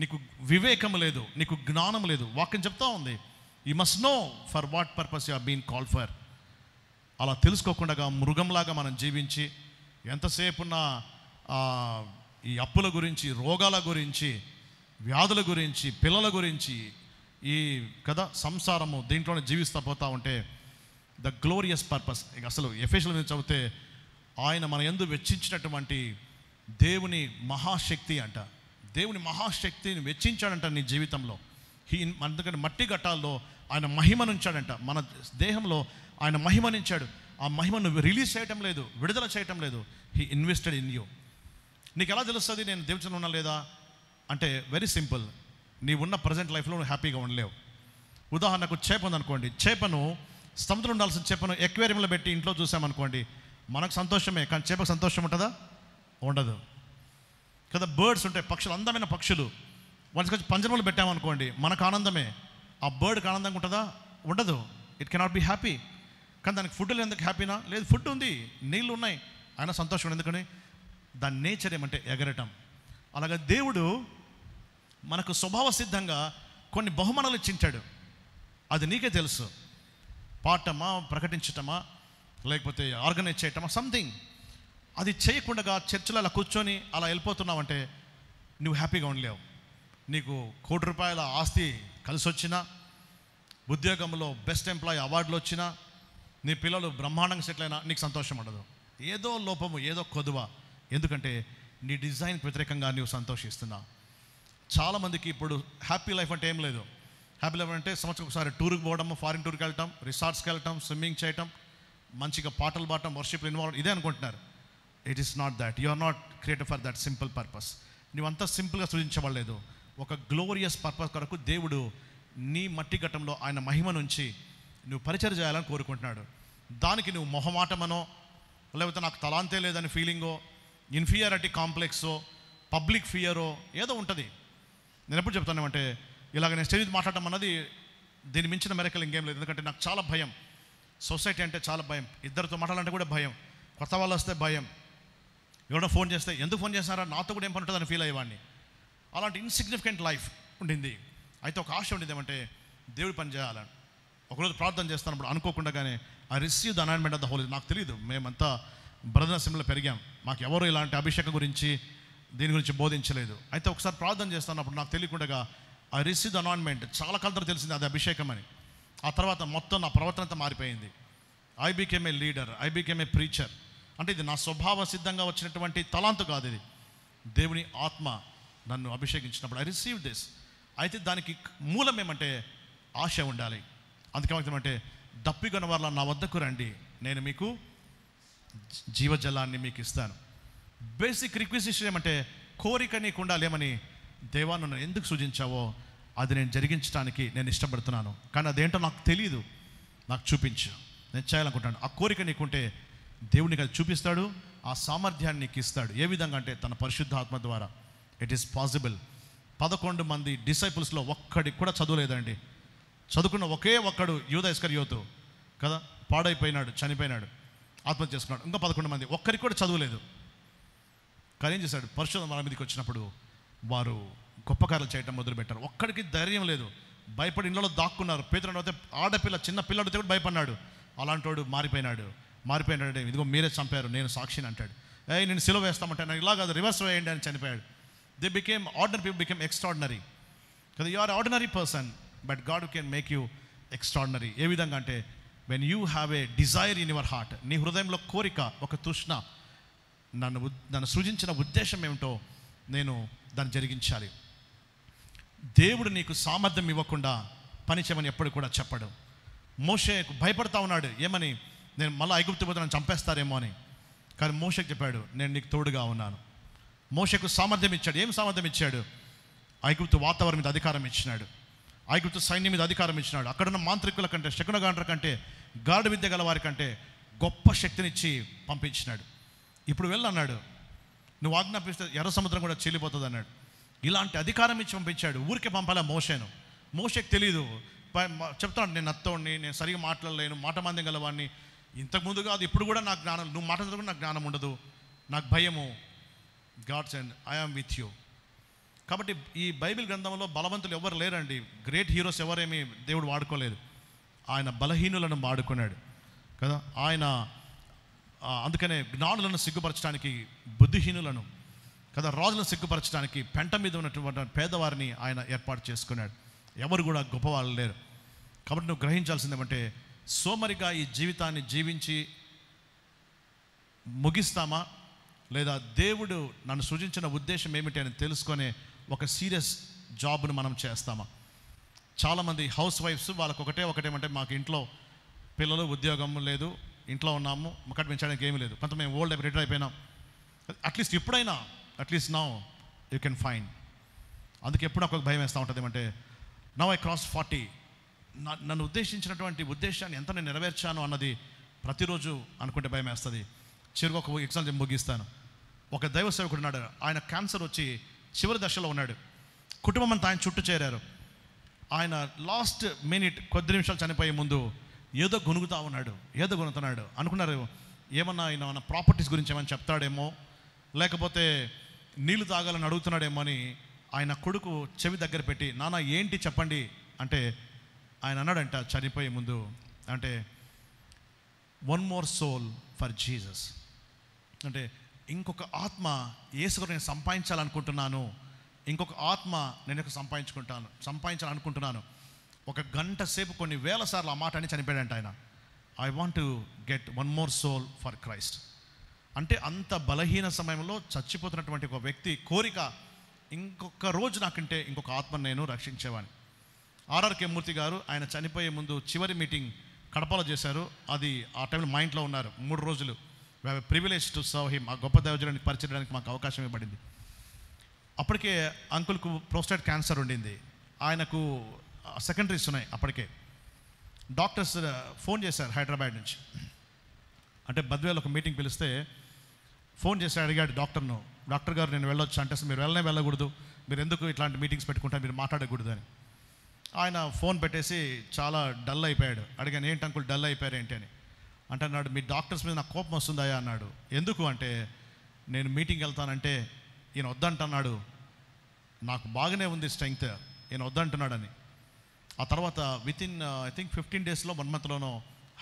నీకు వివేకం లేదు నీకు జ్ఞానం లేదు వాక్యం చెప్తా ఉంది you must know for what purpose you are been call for అలా తెలుసుకోకుండా మృగంలాగా మనం జీవించి ఎంతసేపు ఉన్న ఈ అప్పుల గురించి రోగాల గురించి వ్యాధుల గురించి పిల్లల గురించి ఈ కదా సంసారము దీంట్లోనే జీవిస్తూ పోతూ ఉంటే ద గ్లోరియస్ పర్పస్ అసలు ఎఫెషియల్ మీద చదివితే ఆయన మన ఎందు వెచ్చించినటువంటి దేవుని మహాశక్తి అంట దేవుని మహాశక్తిని వెచ్చించాడంట నీ జీవితంలో హీ అందుకని మట్టి ఘట్టాల్లో ఆయన మహిమనుంచాడంట మన దేహంలో ఆయన మహిమనించాడు ఆ మహిమను రిలీజ్ చేయటం లేదు విడుదల చేయటం లేదు హీ ఇన్వెస్టెడ్ ఇన్ యూ నీకు ఎలా తెలుస్తుంది నేను దేవుచన ఉన్నా లేదా అంటే వెరీ సింపుల్ నీ ఉన్న ప్రజెంట్ లైఫ్లో నువ్వు హ్యాపీగా ఉండలేవు ఉదాహరణకు చేప ఉందనుకోండి చేపను సముద్రం ఉండాల్సిన చేపను ఎక్వేరియంలో పెట్టి ఇంట్లో చూసామనుకోండి మనకు సంతోషమే కానీ చేపకు సంతోషం ఉంటుందా ఉండదు కదా బర్డ్స్ ఉంటాయి పక్షులు అందమైన పక్షులు వాటికి వచ్చి పంజరంలో పెట్టామనుకోండి మనకు ఆనందమే ఆ బర్డ్కి ఆనందంగా ఉంటుందా ఉండదు ఇట్ కెనాట్ బి హ్యాపీ కానీ దానికి ఫుడ్ ఎందుకు హ్యాపీనా లేదు ఫుడ్ ఉంది నీళ్ళు ఉన్నాయి అయినా సంతోషం ఎందుకని దాని నేచర్ ఏమంటే ఎగరటం అలాగే దేవుడు మనకు స్వభావ సిద్ధంగా కొన్ని బహుమానాలు ఇచ్చించాడు అది నీకే తెలుసు పాటమా ప్రకటించటమా లేకపోతే ఆర్గనైజ్ చేయటమా సంథింగ్ అది చేయకుండా చర్చిలో అలా కూర్చొని అలా వెళ్ళిపోతున్నావంటే నువ్వు హ్యాపీగా ఉండలేవు నీకు కోటి రూపాయల ఆస్తి కలిసి వచ్చినా ఉద్యోగంలో బెస్ట్ ఎంప్లాయీ అవార్డులు వచ్చినా నీ పిల్లలు బ్రహ్మాండంగా సెటిల్ అయినా నీకు సంతోషం ఉండదు ఏదో లోపము ఏదో కొదువ ఎందుకంటే నీ డిజైన్కి వ్యతిరేకంగా నువ్వు సంతోషిస్తున్నా చాలామందికి ఇప్పుడు హ్యాపీ లైఫ్ అంటే ఏం లేదు హ్యాపీ లైఫ్ అంటే సంవత్సరం ఒకసారి టూర్కి పోవడం ఫారిన్ టూర్కి వెళ్ళటం రిసార్ట్స్కి వెళ్ళటం స్విమ్మింగ్ చేయటం మంచిగా పాటలు పాడటం వర్షిప్లు ఇన్వాల్వ్ ఇదే అనుకుంటున్నారు it is not that you are not create for that simple purpose నువ్వంతా సింపుల్గా సృజించబడలేదు ఒక గ్లోరియస్ పర్పస్ కొరకు దేవుడు నీ మట్టి ఘట్టంలో ఆయన మహిమ నుంచి నువ్వు పరిచయం చేయాలని కోరుకుంటున్నాడు దానికి నువ్వు మొహమాటమనో లేకపోతే నాకు తలాంతే లేదని ఫీలింగో ఇన్ఫీరియారిటీ కాంప్లెక్సో పబ్లిక్ ఫియరో ఏదో ఉంటుంది నేను ఎప్పుడు అంటే ఇలాగ నేను స్టేజ్ మాట్లాడటం అన్నది దీని మించిన మెరకలు ఇంకేం లేదు ఎందుకంటే నాకు చాలా భయం సొసైటీ అంటే చాలా భయం ఇద్దరితో మాట్లాడాలంటే కూడా భయం కొత్త వాళ్ళు వస్తే భయం ఎవడో ఫోన్ చేస్తే ఎందుకు ఫోన్ చేస్తారా నాతో కూడా ఏం పని ఉంటుందని ఫీల్ అయ్యేవాడిని అలాంటి ఇన్సిగ్నిఫికెంట్ లైఫ్ ఉండింది అయితే ఒక ఆశ ఉండింది ఏమంటే దేవుడు పని చేయాలని ఒకరోజు ప్రార్థన చేస్తాను అనుకోకుండా కానీ receive the anointment of the holy నాకు తెలియదు మేమంతా బ్రదర్ అసెంబ్లీలో పెరిగాం మాకు ఎవరు ఇలాంటి అభిషేకం గురించి దీని గురించి బోధించలేదు అయితే ఒకసారి ప్రార్థన చేస్తానప్పుడు నాకు తెలియకుండా ఆ రిసీవ్ ద అనాయింట్మెంట్ చాలా కాలంతో తెలిసింది అది అభిషేకం అని ఆ తర్వాత మొత్తం నా ప్రవర్తన అంతా మారిపోయింది I became a leader I became a preacher అంటే ఇది నా స్వభావ సిద్ధంగా వచ్చినటువంటి తలాంతు కాదు ఇది దేవుని ఆత్మ నన్ను అభిషేకించినప్పుడు ఐ రిసీవ్ దిస్ అయితే దానికి మూలం ఏమంటే ఆశ ఉండాలి అందుకేమంటే దప్పికొన వాళ్ళ నా వద్దకు రండి నేను మీకు జీవజలాన్ని మీకు ఇస్తాను బేసిక్ రిక్విజిషన్ ఏమంటే కోరిక నీకు ఉండాలేమని దేవా నన్ను ఎందుకు సూచించావో అది నేను జరిగించడానికి నేను ఇష్టపడుతున్నాను కానీ అదేంటో నాకు తెలియదు నాకు చూపించు నేను చేయాలనుకుంటాను ఆ కోరిక నీకుంటే దేవుని అది చూపిస్తాడు ఆ సామర్థ్యాన్ని నీకు ఇస్తాడు ఏ విధంగా అంటే తన పరిశుద్ధాత్మ ద్వారా ఇట్ ఈస్ పాసిబుల్ పదకొండు మంది డిసైపుల్స్లో ఒక్కడికి కూడా చదువులేదండి చదువుకున్న ఒకే ఒక్కడు యూద ఇస్కర్ యోతు కదా పాడైపోయినాడు చనిపోయినాడు ఆత్మహత్య చేసుకున్నాడు ఇంకా పదకొండు మంది ఒక్కరికి కూడా చదువులేదు కానీ ఏం చేశాడు పరిశోధన వాళ్ళ మీదకి వచ్చినప్పుడు వారు గొప్ప కార్యలు చేయటం మొదలుపెట్టారు ఒక్కడికి ధైర్యం లేదు భయపడి ఇంట్లో దాక్కున్నారు పేదలు అయితే ఆడపిల్ల చిన్న పిల్లడితే కూడా భయపడినాడు అలాంటి వాడు మారిపోయినాడు మారిపోయినాడు ఇదిగో మీరే చంపారు నేను సాక్షిని అంటాడు ఏ నేను సిలువ వేస్తామంటాను ఇలా కాదు రివర్స్ వేయండి అని చనిపోయాడు they became ordinary people became extraordinary కదా you are ordinary person but God can make you extraordinary ఏ విధంగా అంటే when you have a desire in your heart నీ హృదయంలో కోరిక ఒక తృష్ణ నన్ను నన్ను సృజించిన ఉద్దేశం ఏమిటో నేను దాన్ని జరిగించాలి దేవుడు నీకు సామర్థ్యం ఇవ్వకుండా పని చేయమని ఎప్పుడు కూడా చెప్పడు మోషేకు భయపడతా ఉన్నాడు ఏమని నేను మళ్ళీ ఐగుప్తి పోతే నన్ను చంపేస్తారేమో అని కానీ మోషకు చెప్పాడు నేను నీకు తోడుగా ఉన్నాను మోషకు సామర్థ్యం ఇచ్చాడు ఏం సామర్థ్యం ఇచ్చాడు ఐగుప్తు వాతావరణం మీద అధికారం ఇచ్చినాడు ఐగుప్తు సైన్యం మీద అధికారం ఇచ్చినాడు అక్కడున్న మాంత్రికుల కంటే శకునగాండ్ర కంటే గాడు విద్య గల వారి కంటే గొప్ప శక్తినిచ్చి పంపించినాడు ఇప్పుడు వెళ్ళన్నాడు నువ్వు ఆజ్ఞాపిస్తే ఎర్ర సముద్రం కూడా చీలిపోతుంది అన్నాడు ఇలాంటి అధికారం ఇచ్చి పంపించాడు ఊరికే పంపాలా మోషేను మోషకు తెలియదు చెప్తాడు నేను అత్తోడిని నేను సరిగా మాట్లాడలేను మాట మందం గలవాడిని ఇంతకుముందు కాదు ఇప్పుడు కూడా నాకు జ్ఞానం నువ్వు మాట్లాడదు నాకు జ్ఞానం ఉండదు నాకు భయము God's and I am with you కాబట్టి ఈ బైబిల్ గ్రంథంలో బలవంతులు ఎవరు లేరండి గ్రేట్ హీరోస్ ఎవరేమి దేవుడు వాడుకోలేదు ఆయన బలహీనులను వాడుకున్నాడు కదా ఆయన అందుకనే జ్ఞానులను సిగ్గుపరచడానికి బుద్ధిహీనులను కదా రాజులను సిగ్గుపరచడానికి పెంట మీద ఉన్నటువంటి పేదవారిని ఆయన ఏర్పాటు చేసుకున్నాడు ఎవరు కూడా గొప్పవాళ్ళు లేరు కాబట్టి నువ్వు గ్రహించాల్సిందేమంటే సోమరిగా ఈ జీవితాన్ని జీవించి ముగిస్తామా లేదా దేవుడు నన్ను సృజించిన ఉద్దేశం ఏమిటి అని తెలుసుకునే ఒక సీరియస్ జాబ్ను మనం చేస్తామా చాలామంది హౌస్ వైఫ్స్ వాళ్ళకు ఒకటే ఒకటేమంటే మాకు ఇంట్లో పిల్లలు ఉద్యోగం లేదు ఇంట్లో ఉన్నాము మొక్కటి పెంచడానికి ఏమీ లేదు కొంత మేము ఓల్డ్ రిటైర్ అయిపోయినాం అట్లీస్ట్ ఎప్పుడైనా at least now you can fine అందుకే ఎప్పుడు ఒక భయం వేస్తూ ఉంటుంది ఏమంటే నౌ ఐ క్రాస్ ఫార్టీ నన్ను ఉద్దేశించినటువంటి ఉద్దేశాన్ని ఎంత నేను నెరవేర్చాను అన్నది ప్రతిరోజు అనుకుంటే భయం వేస్తుంది చివరి ఒక ఎగ్జాంపుల్ ముగిస్తాను ఒక దైవ సేవకుడు ఉన్నాడు ఆయన క్యాన్సర్ వచ్చి చివరి దశలో ఉన్నాడు కుటుంబం అంతా ఆయన చుట్టూ చేరారు ఆయన లాస్ట్ మినిట్ కొద్ది నిమిషాలు చనిపోయే ముందు ఏదో గొనుగుతా ఉన్నాడు ఏదో గొనుగుతున్నాడు అనుకున్నారు ఏమన్నా ఆయన మన ప్రాపర్టీస్ గురించి ఏమైనా చెప్తాడేమో లేకపోతే నీళ్లు తాగాలని అడుగుతున్నాడేమో అని ఆయన కొడుకు చెవి దగ్గర పెట్టి నాన్న ఏంటి చెప్పండి అంటే ఆయన అన్నాడంట చనిపోయే ముందు అంటే one more soul for Jesus అంటే ఇంకొక ఆత్మ ఏసుకు నేను సంపాదించాలనుకుంటున్నాను ఇంకొక ఆత్మ నేను సంపాదించుకుంటాను సంపాదించాలనుకుంటున్నాను ఒక గంట సేపు కొన్ని వేల సార్లు ఆ మాట అని చనిపోయాడంట ఆయన I want to get one more soul for Christ అంటే అంత బలహీన సమయంలో చచ్చిపోతున్నటువంటి ఒక వ్యక్తి కోరిక ఇంకొక రోజు నాకంటే ఇంకొక ఆత్మను నేను రక్షించేవాడిని ఆర్ఆర్ మూర్తి గారు ఆయన చనిపోయే ముందు చివరి మీటింగ్ కడపలో చేశారు అది ఆ టైంలో మా ఇంట్లో ఉన్నారు మూడు రోజులు ప్రివిలేజ్ టు సర్వ్ హిమ్ ఆ గొప్ప దైవజనాన్ని పరిచయడానికి మాకు అవకాశం ఇవ్వబడింది అప్పటికే అంకుల్కు ప్రోస్టేట్ క్యాన్సర్ ఉండింది ఆయనకు సెకండరీస్ ఉన్నాయి అప్పటికే డాక్టర్స్ ఫోన్ చేశారు హైదరాబాద్ నుంచి అంటే బద్వేలో ఒక మీటింగ్ పిలిస్తే ఫోన్ చేసి అడిగాడు డాక్టర్ను డాక్టర్ గారు నేను వెళ్ళొచ్చు అంటే మీరు వెళ్ళనే వెళ్ళకూడదు మీరు ఎందుకు ఇట్లాంటి మీటింగ్స్ పెట్టుకుంటారు మీరు మాట్లాడకూడదు అని ఆయన ఫోన్ పెట్టేసి చాలా డల్ అయిపోయాడు అడిగాను ఏంటి అంకుల్ డల్ అయిపోయారు ఏంటి అని అంటే అన్నాడు మీ డాక్టర్స్ మీద నాకు కోపం వస్తుందయా అన్నాడు ఎందుకు అంటే నేను మీటింగ్ వెళ్తానంటే ఈయన వద్దంటన్నాడు నాకు బాగానే ఉంది స్ట్రెంగ్త్ ఈయన అని ఆ తర్వాత within I think fifteen డేస్లో వన్ మంత్లోనో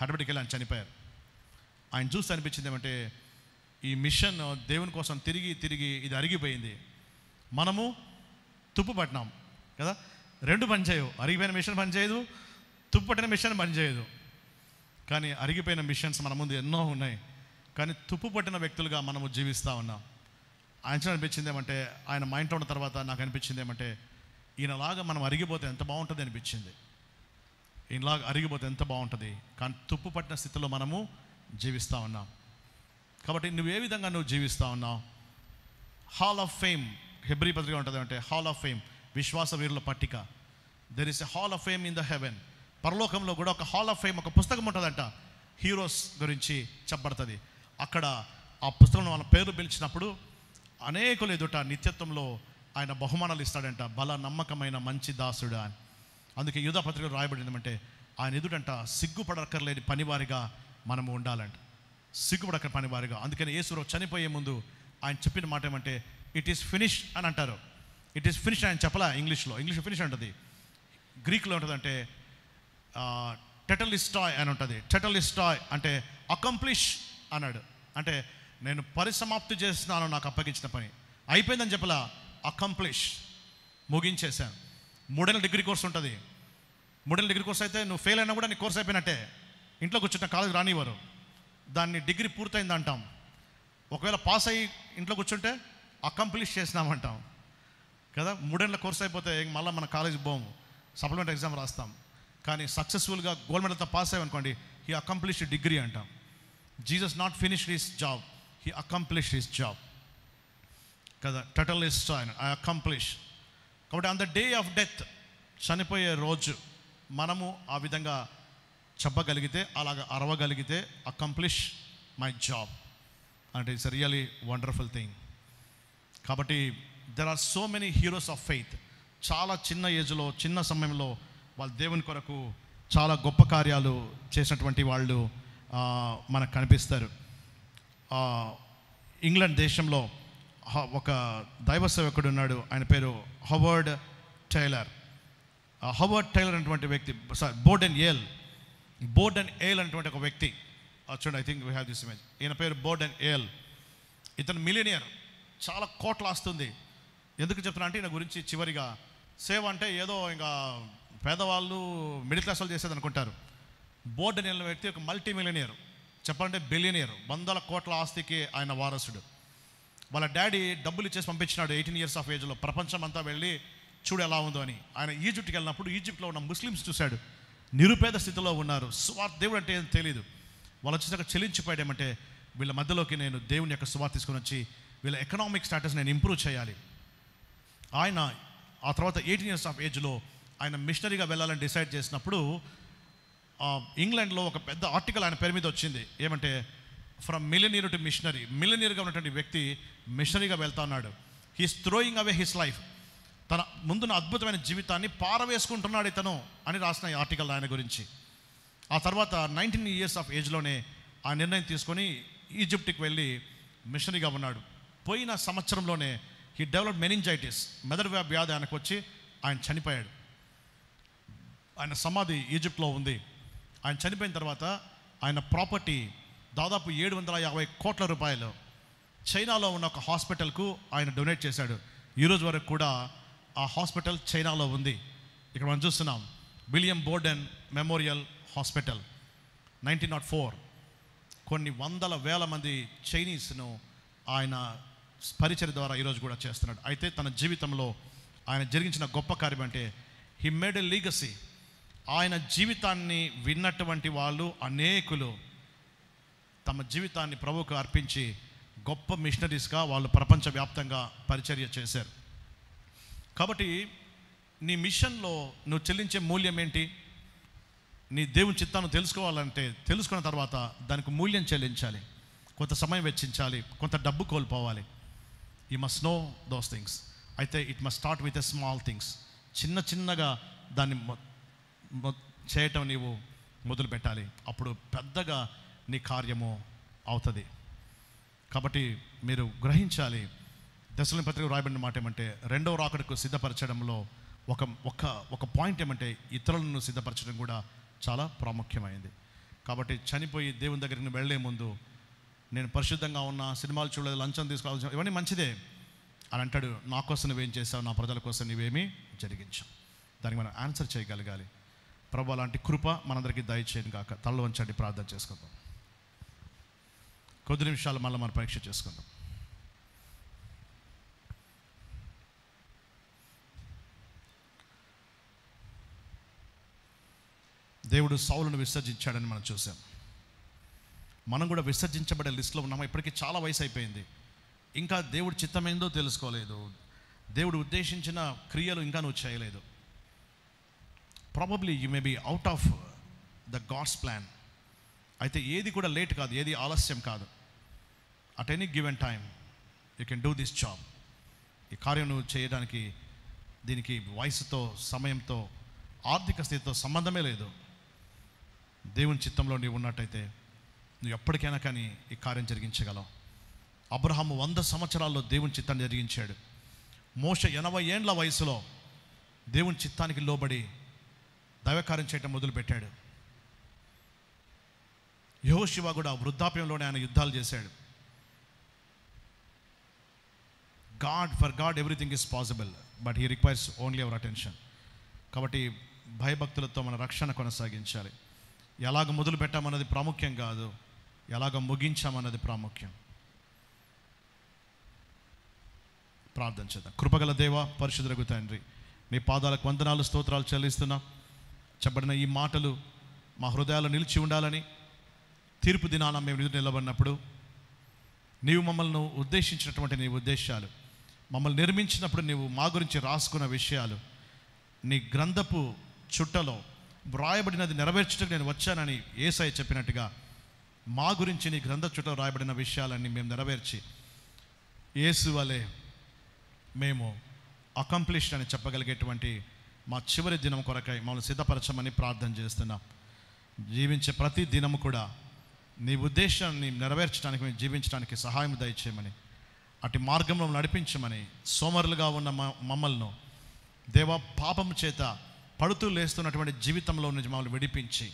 హడబడికి వెళ్ళి ఆయన చనిపోయారు ఆయన చూస్తే అనిపించింది ఏమంటే ఈ మిషన్ దేవుని కోసం తిరిగి తిరిగి ఇది అరిగిపోయింది మనము తుప్పు పట్టినాం కదా రెండు పనిచేయవు అరిగిపోయిన మిషన్ పనిచేయదు తుప్పట్టిన మిషన్ పనిచేయదు కానీ అరిగిపోయిన మిషన్స్ మన ముందు ఎన్నో ఉన్నాయి కానీ తుప్పు పట్టిన వ్యక్తులుగా మనము జీవిస్తూ ఉన్నాం ఆయన అనిపించింది ఏమంటే ఆయన మా ఇంట్లో ఉన్న తర్వాత నాకు అనిపించింది ఏమంటే ఈయనలాగా మనం అరిగిపోతే ఎంత బాగుంటుంది అనిపించింది ఈయనలాగా అరిగిపోతే ఎంత బాగుంటుంది కానీ తుప్పు పట్టిన స్థితిలో మనము జీవిస్తూ ఉన్నాం కాబట్టి నువ్వు ఏ విధంగా నువ్వు జీవిస్తూ ఉన్నావు హాల్ ఆఫ్ ఫేమ్ హెబ్రి పత్రిక ఉంటుంది అంటే హాల్ ఆఫ్ ఫేమ్ విశ్వాస వీరుల పట్టిక there is a hall of fame in the heaven పరలోకంలో కూడా ఒక హాల్ ఆఫ్ ఫేమ్ ఒక పుస్తకం ఉంటుందంట హీరోస్ గురించి చెప్పబడుతుంది అక్కడ ఆ పుస్తకంలో వాళ్ళ పేరు పిలిచినప్పుడు అనేకులు ఎదుట నిత్యత్వంలో ఆయన బహుమానాలు ఇస్తాడంట బల నమ్మకమైన మంచి దాసుడు అని అందుకే యూధా పత్రిక రాయబడిందంటే ఆయన ఎదుటంట సిగ్గుపడక్కర్లేని పనివారిగా మనము ఉండాలంట సిగ్గుపడక పనివారిగా అందుకని యేసురావు చనిపోయే ముందు ఆయన చెప్పిన మాట ఏమంటే ఇట్ ఈస్ ఫినిష్ అని అంటారు ఇట్ ఈస్ ఫినిష్ అని చెప్పలా ఇంగ్లీష్లో ఇంగ్లీష్ ఫినిష్ ఉంటుంది గ్రీక్లో ఉంటుంది అంటే టెటలిస్టాయ్ అని ఉంటుంది టెటలిస్టాయ్ అంటే అకంప్లిష్ అన్నాడు అంటే నేను పరిసమాప్తి చేస్తున్నాను నాకు అప్పగించిన పని అయిపోయిందని చెప్పలా అకంప్లిష్ ముగించేశాను మూడేళ్ళ డిగ్రీ కోర్స్ ఉంటుంది మూడేళ్ళ డిగ్రీ కోర్స్ అయితే నువ్వు ఫెయిల్ అయినా కూడా నీ కోర్స్ అయిపోయినట్టే ఇంట్లో వచ్చిన కాలేజ్ రానివ్వరు దాన్ని డిగ్రీ పూర్తయింది అంటాం ఒకవేళ పాస్ అయ్యి ఇంట్లో కూర్చుంటే అకంప్లిష్ చేసినామంటాం కదా మూడేళ్ళ కోర్స్ అయిపోతే మళ్ళీ మన కాలేజ్ పోము సప్లిమెంట్ ఎగ్జామ్ రాస్తాం కానీ సక్సెస్ఫుల్గా గోల్డ్ మెడల్తో పాస్ అయ్యామనుకోండి హీ అకంప్లిష్డ్ డిగ్రీ అంటాం Jesus not finished his job he accomplished his job కదా టటల్ ఇస్ ఆయన ఐ అకంప్లిష్ కాబట్టి on the day of death చనిపోయే రోజు మనము ఆ విధంగా చెప్పగలిగితే అలాగ అరవగలిగితే అకంప్లిష్ మై జాబ్ అంటే ఇట్స్ రియలీ వండర్ఫుల్ థింగ్ కాబట్టి there are so many heroes of faith చాలా చిన్న ఏజ్లో చిన్న సమయంలో వాళ్ళ దేవుని కొరకు చాలా గొప్ప కార్యాలు చేసినటువంటి వాళ్ళు మనకు కనిపిస్తారు ఇంగ్లాండ్ దేశంలో ఒక దైవ సేవకుడు ఉన్నాడు ఆయన పేరు హవర్డ్ టైలర్ హవర్డ్ టైలర్ అనేటువంటి వ్యక్తి sorry Borden Yale Borden Yale అనేటువంటి ఒక వ్యక్తి చూడండి I think we have this image ఈయన పేరు బోర్డెన్ ఏల్ ఇతను మిలినియర్ చాలా కోట్ల ఆస్తుంది ఎందుకు చెప్తున్నా అంటే ఈయన గురించి చివరిగా సేవ అంటే ఏదో ఇంకా పేదవాళ్ళు మిడిల్ క్లాస్ వాళ్ళు చేసేది అనుకుంటారు బోర్డు నిలిన వ్యక్తి ఒక మల్టీ మిలినియర్ చెప్పాలంటే బిలియనియర్ వందల కోట్ల ఆస్తికి ఆయన వారసుడు వాళ్ళ డాడీ డబ్బులు ఇచ్చేసి పంపించినాడు ఎయిటీన్ ఇయర్స్ ఆఫ్ ఏజ్లో ప్రపంచం అంతా వెళ్ళి చూడు ఎలా ఉందో అని ఆయన ఈజిప్ట్కి వెళ్ళినప్పుడు ఈజిప్ట్లో ఉన్న ముస్లిమ్స్ చూశాడు నిరుపేద స్థితిలో ఉన్నారు స్వార్థ దేవుడు అంటే ఏం తెలియదు వాళ్ళు వచ్చేసాక ఏమంటే వీళ్ళ మధ్యలోకి నేను దేవుని యొక్క స్వార్థ తీసుకొని వచ్చి వీళ్ళ ఎకనామిక్ స్టాటస్ నేను ఇంప్రూవ్ చేయాలి ఆయన ఆ తర్వాత ఎయిటీన్ ఇయర్స్ ఆఫ్ ఏజ్లో ఆయన మిషనరీగా వెళ్ళాలని డిసైడ్ చేసినప్పుడు ఇంగ్లాండ్లో ఒక పెద్ద ఆర్టికల్ ఆయన పేరు మీద వచ్చింది ఏమంటే ఫ్రమ్ మిలినీర్ టు మిషనరీ మిలినీర్గా ఉన్నటువంటి వ్యక్తి మిషనరీగా వెళ్తా ఉన్నాడు he's throwing away his life తన ముందున్న అద్భుతమైన జీవితాన్ని పారవేసుకుంటున్నాడు ఇతను అని రాసిన ఈ ఆర్టికల్ ఆయన గురించి ఆ తర్వాత నైన్టీన్ ఇయర్స్ ఆఫ్ ఏజ్లోనే ఆ నిర్ణయం తీసుకొని ఈజిప్ట్కి వెళ్ళి మిషనరీగా ఉన్నాడు పోయిన సంవత్సరంలోనే హీ డెవలప్ మెనింజైటిస్ మెదడు వ్యాధి ఆయనకు వచ్చి ఆయన చనిపోయాడు ఆయన సమాధి ఈజిప్ట్లో ఉంది ఆయన చనిపోయిన తర్వాత ఆయన ప్రాపర్టీ దాదాపు ఏడు వందల యాభై కోట్ల రూపాయలు చైనాలో ఉన్న ఒక హాస్పిటల్కు ఆయన డొనేట్ చేశాడు ఈరోజు వరకు కూడా ఆ హాస్పిటల్ చైనాలో ఉంది ఇక్కడ మనం చూస్తున్నాం William Borden memorial hospital nineteen nought four కొన్ని వందల వేల మంది చైనీస్ను ఆయన పరిచయ ద్వారా ఈరోజు కూడా చేస్తున్నాడు అయితే తన జీవితంలో ఆయన జరిగించిన గొప్ప కార్యం అంటే హీ మేడ్ ఎ లీగసీ ఆయన జీవితాన్ని విన్నటువంటి వాళ్ళు అనేకులు తమ జీవితాన్ని ప్రభుకు అర్పించి గొప్ప మిషనరీస్గా వాళ్ళు ప్రపంచవ్యాప్తంగా పరిచర్య చేశారు కాబట్టి నీ మిషన్లో నువ్వు చెల్లించే మూల్యం ఏంటి నీ దేవుని చిత్తాన్ని తెలుసుకోవాలంటే తెలుసుకున్న తర్వాత దానికి మూల్యం చెల్లించాలి కొంత సమయం వెచ్చించాలి కొంత డబ్బు కోల్పోవాలి you must know those things అయితే it must start with a small things చిన్న చిన్నగా దాన్ని చేయటం నీవు మొదలు పెట్టాలి అప్పుడు పెద్దగా నీ కార్యము అవుతుంది కాబట్టి మీరు గ్రహించాలి దశల పత్రిక రాయబడిన మాట ఏమంటే రెండవ రాకడకు సిద్ధపరచడంలో ఒక ఒక ఒక పాయింట్ ఏమంటే ఇతరులను సిద్ధపరచడం కూడా చాలా ప్రాముఖ్యమైంది కాబట్టి చనిపోయి దేవుని దగ్గరికి వెళ్ళే ముందు నేను పరిశుద్ధంగా ఉన్న సినిమాలు చూడలేదు లంచం తీసుకోవాల్సిన ఇవన్నీ మంచిదే అని అంటాడు నా కోసం నువ్వేం చేస్తావు నా ప్రజల కోసం నువ్వేమీ జరిగించావు దానికి మనం ఆన్సర్ చేయగలగాలి ప్రభు అలాంటి కృప మనందరికీ దయచేయను కాక తల్లు వంచండి ప్రార్థన చేసుకుందాం కొద్ది నిమిషాలు మళ్ళీ మనం పరీక్ష చేసుకుందాం దేవుడు సౌలను విసర్జించాడని మనం చూసాం మనం కూడా విసర్జించబడే లిస్ట్లో ఉన్నాము ఇప్పటికీ చాలా వయసు అయిపోయింది ఇంకా దేవుడు చిత్తమైందో తెలుసుకోలేదు దేవుడు ఉద్దేశించిన క్రియలు ఇంకా నువ్వు చేయలేదు probably you may be out of the God's plan అయితే ఏది కూడా లేట్ కాదు ఏది ఆలస్యం కాదు at any given time you can do this job ఈ కార్యం నువ్వు చేయడానికి దీనికి వయసుతో సమయంతో ఆర్థిక స్థితితో సంబంధమే లేదు దేవుని చిత్తంలో నీవు ఉన్నట్టయితే నువ్వు ఎప్పటికైనా కానీ ఈ కార్యం జరిగించగలవు అబ్రహాము వంద సంవత్సరాల్లో దేవుని చిత్తాన్ని జరిగించాడు మోస ఎనభై ఏండ్ల వయసులో దేవుని చిత్తానికి లోబడి దైవకార్యం చేయటం మొదలుపెట్టాడు శివ కూడా వృద్ధాప్యంలోనే ఆయన యుద్ధాలు చేశాడు God for God everything is possible but he requires only our attention కాబట్టి భయభక్తులతో మన రక్షణ కొనసాగించాలి ఎలాగ మొదలు పెట్టామన్నది ప్రాముఖ్యం కాదు ఎలాగ ముగించామన్నది ప్రాముఖ్యం ప్రార్థన చేద్దాం కృపగల దేవ పరిశుద్ధులకు తండ్రి మీ పాదాలకు వందనాలు స్తోత్రాలు చెల్లిస్తున్నాం చెప్పబడిన ఈ మాటలు మా హృదయాలు నిలిచి ఉండాలని తీర్పు దినాన మేము నిధులు నిలబడినప్పుడు నీవు మమ్మల్ని ఉద్దేశించినటువంటి నీ ఉద్దేశాలు మమ్మల్ని నిర్మించినప్పుడు నీవు మా గురించి రాసుకున్న విషయాలు నీ గ్రంథపు చుట్టలో వ్రాయబడినది నెరవేర్చడానికి నేను వచ్చానని ఏసఐ చెప్పినట్టుగా మా గురించి నీ గ్రంథ చుట్టం రాయబడిన విషయాలన్నీ మేము నెరవేర్చి ఏసు వలె మేము అకంప్లిష్డ్ అని చెప్పగలిగేటువంటి మా చివరి దినం కొరకై మమ్మల్ని సిద్ధపరచమని ప్రార్థన చేస్తున్నాం జీవించే ప్రతి దినము కూడా నీ ఉద్దేశాన్ని నెరవేర్చడానికి మేము జీవించడానికి సహాయం దయచేయమని అటు మార్గంలో నడిపించమని సోమరులుగా ఉన్న మమ్మల్ని దేవ పాపం చేత పడుతూ లేస్తున్నటువంటి జీవితంలో నుంచి మమ్మల్ని విడిపించి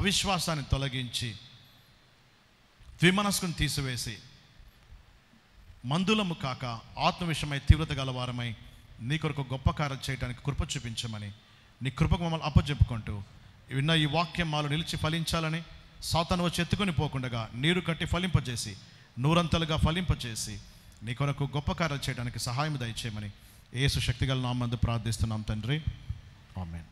అవిశ్వాసాన్ని తొలగించి ద్విమనస్కుని తీసివేసి మందులము కాక ఆత్మ విషయమై తీవ్రత గలవారమై నీ కొరకు గొప్ప కార్యం చేయడానికి కృప చూపించమని నీ కృపకు మమ్మల్ని అప్పచెప్పుకుంటూ విన్న ఈ వాక్యం మాలో నిలిచి ఫలించాలని సాతను వచ్చి ఎత్తుకొని పోకుండా నీరు కట్టి ఫలింపజేసి నూరంతలుగా ఫలింపజేసి నీ కొరకు గొప్ప కార్యం చేయడానికి సహాయం దయచేయమని ఏసు శక్తిగల నామందు ప్రార్థిస్తున్నాం తండ్రి ఆమెన్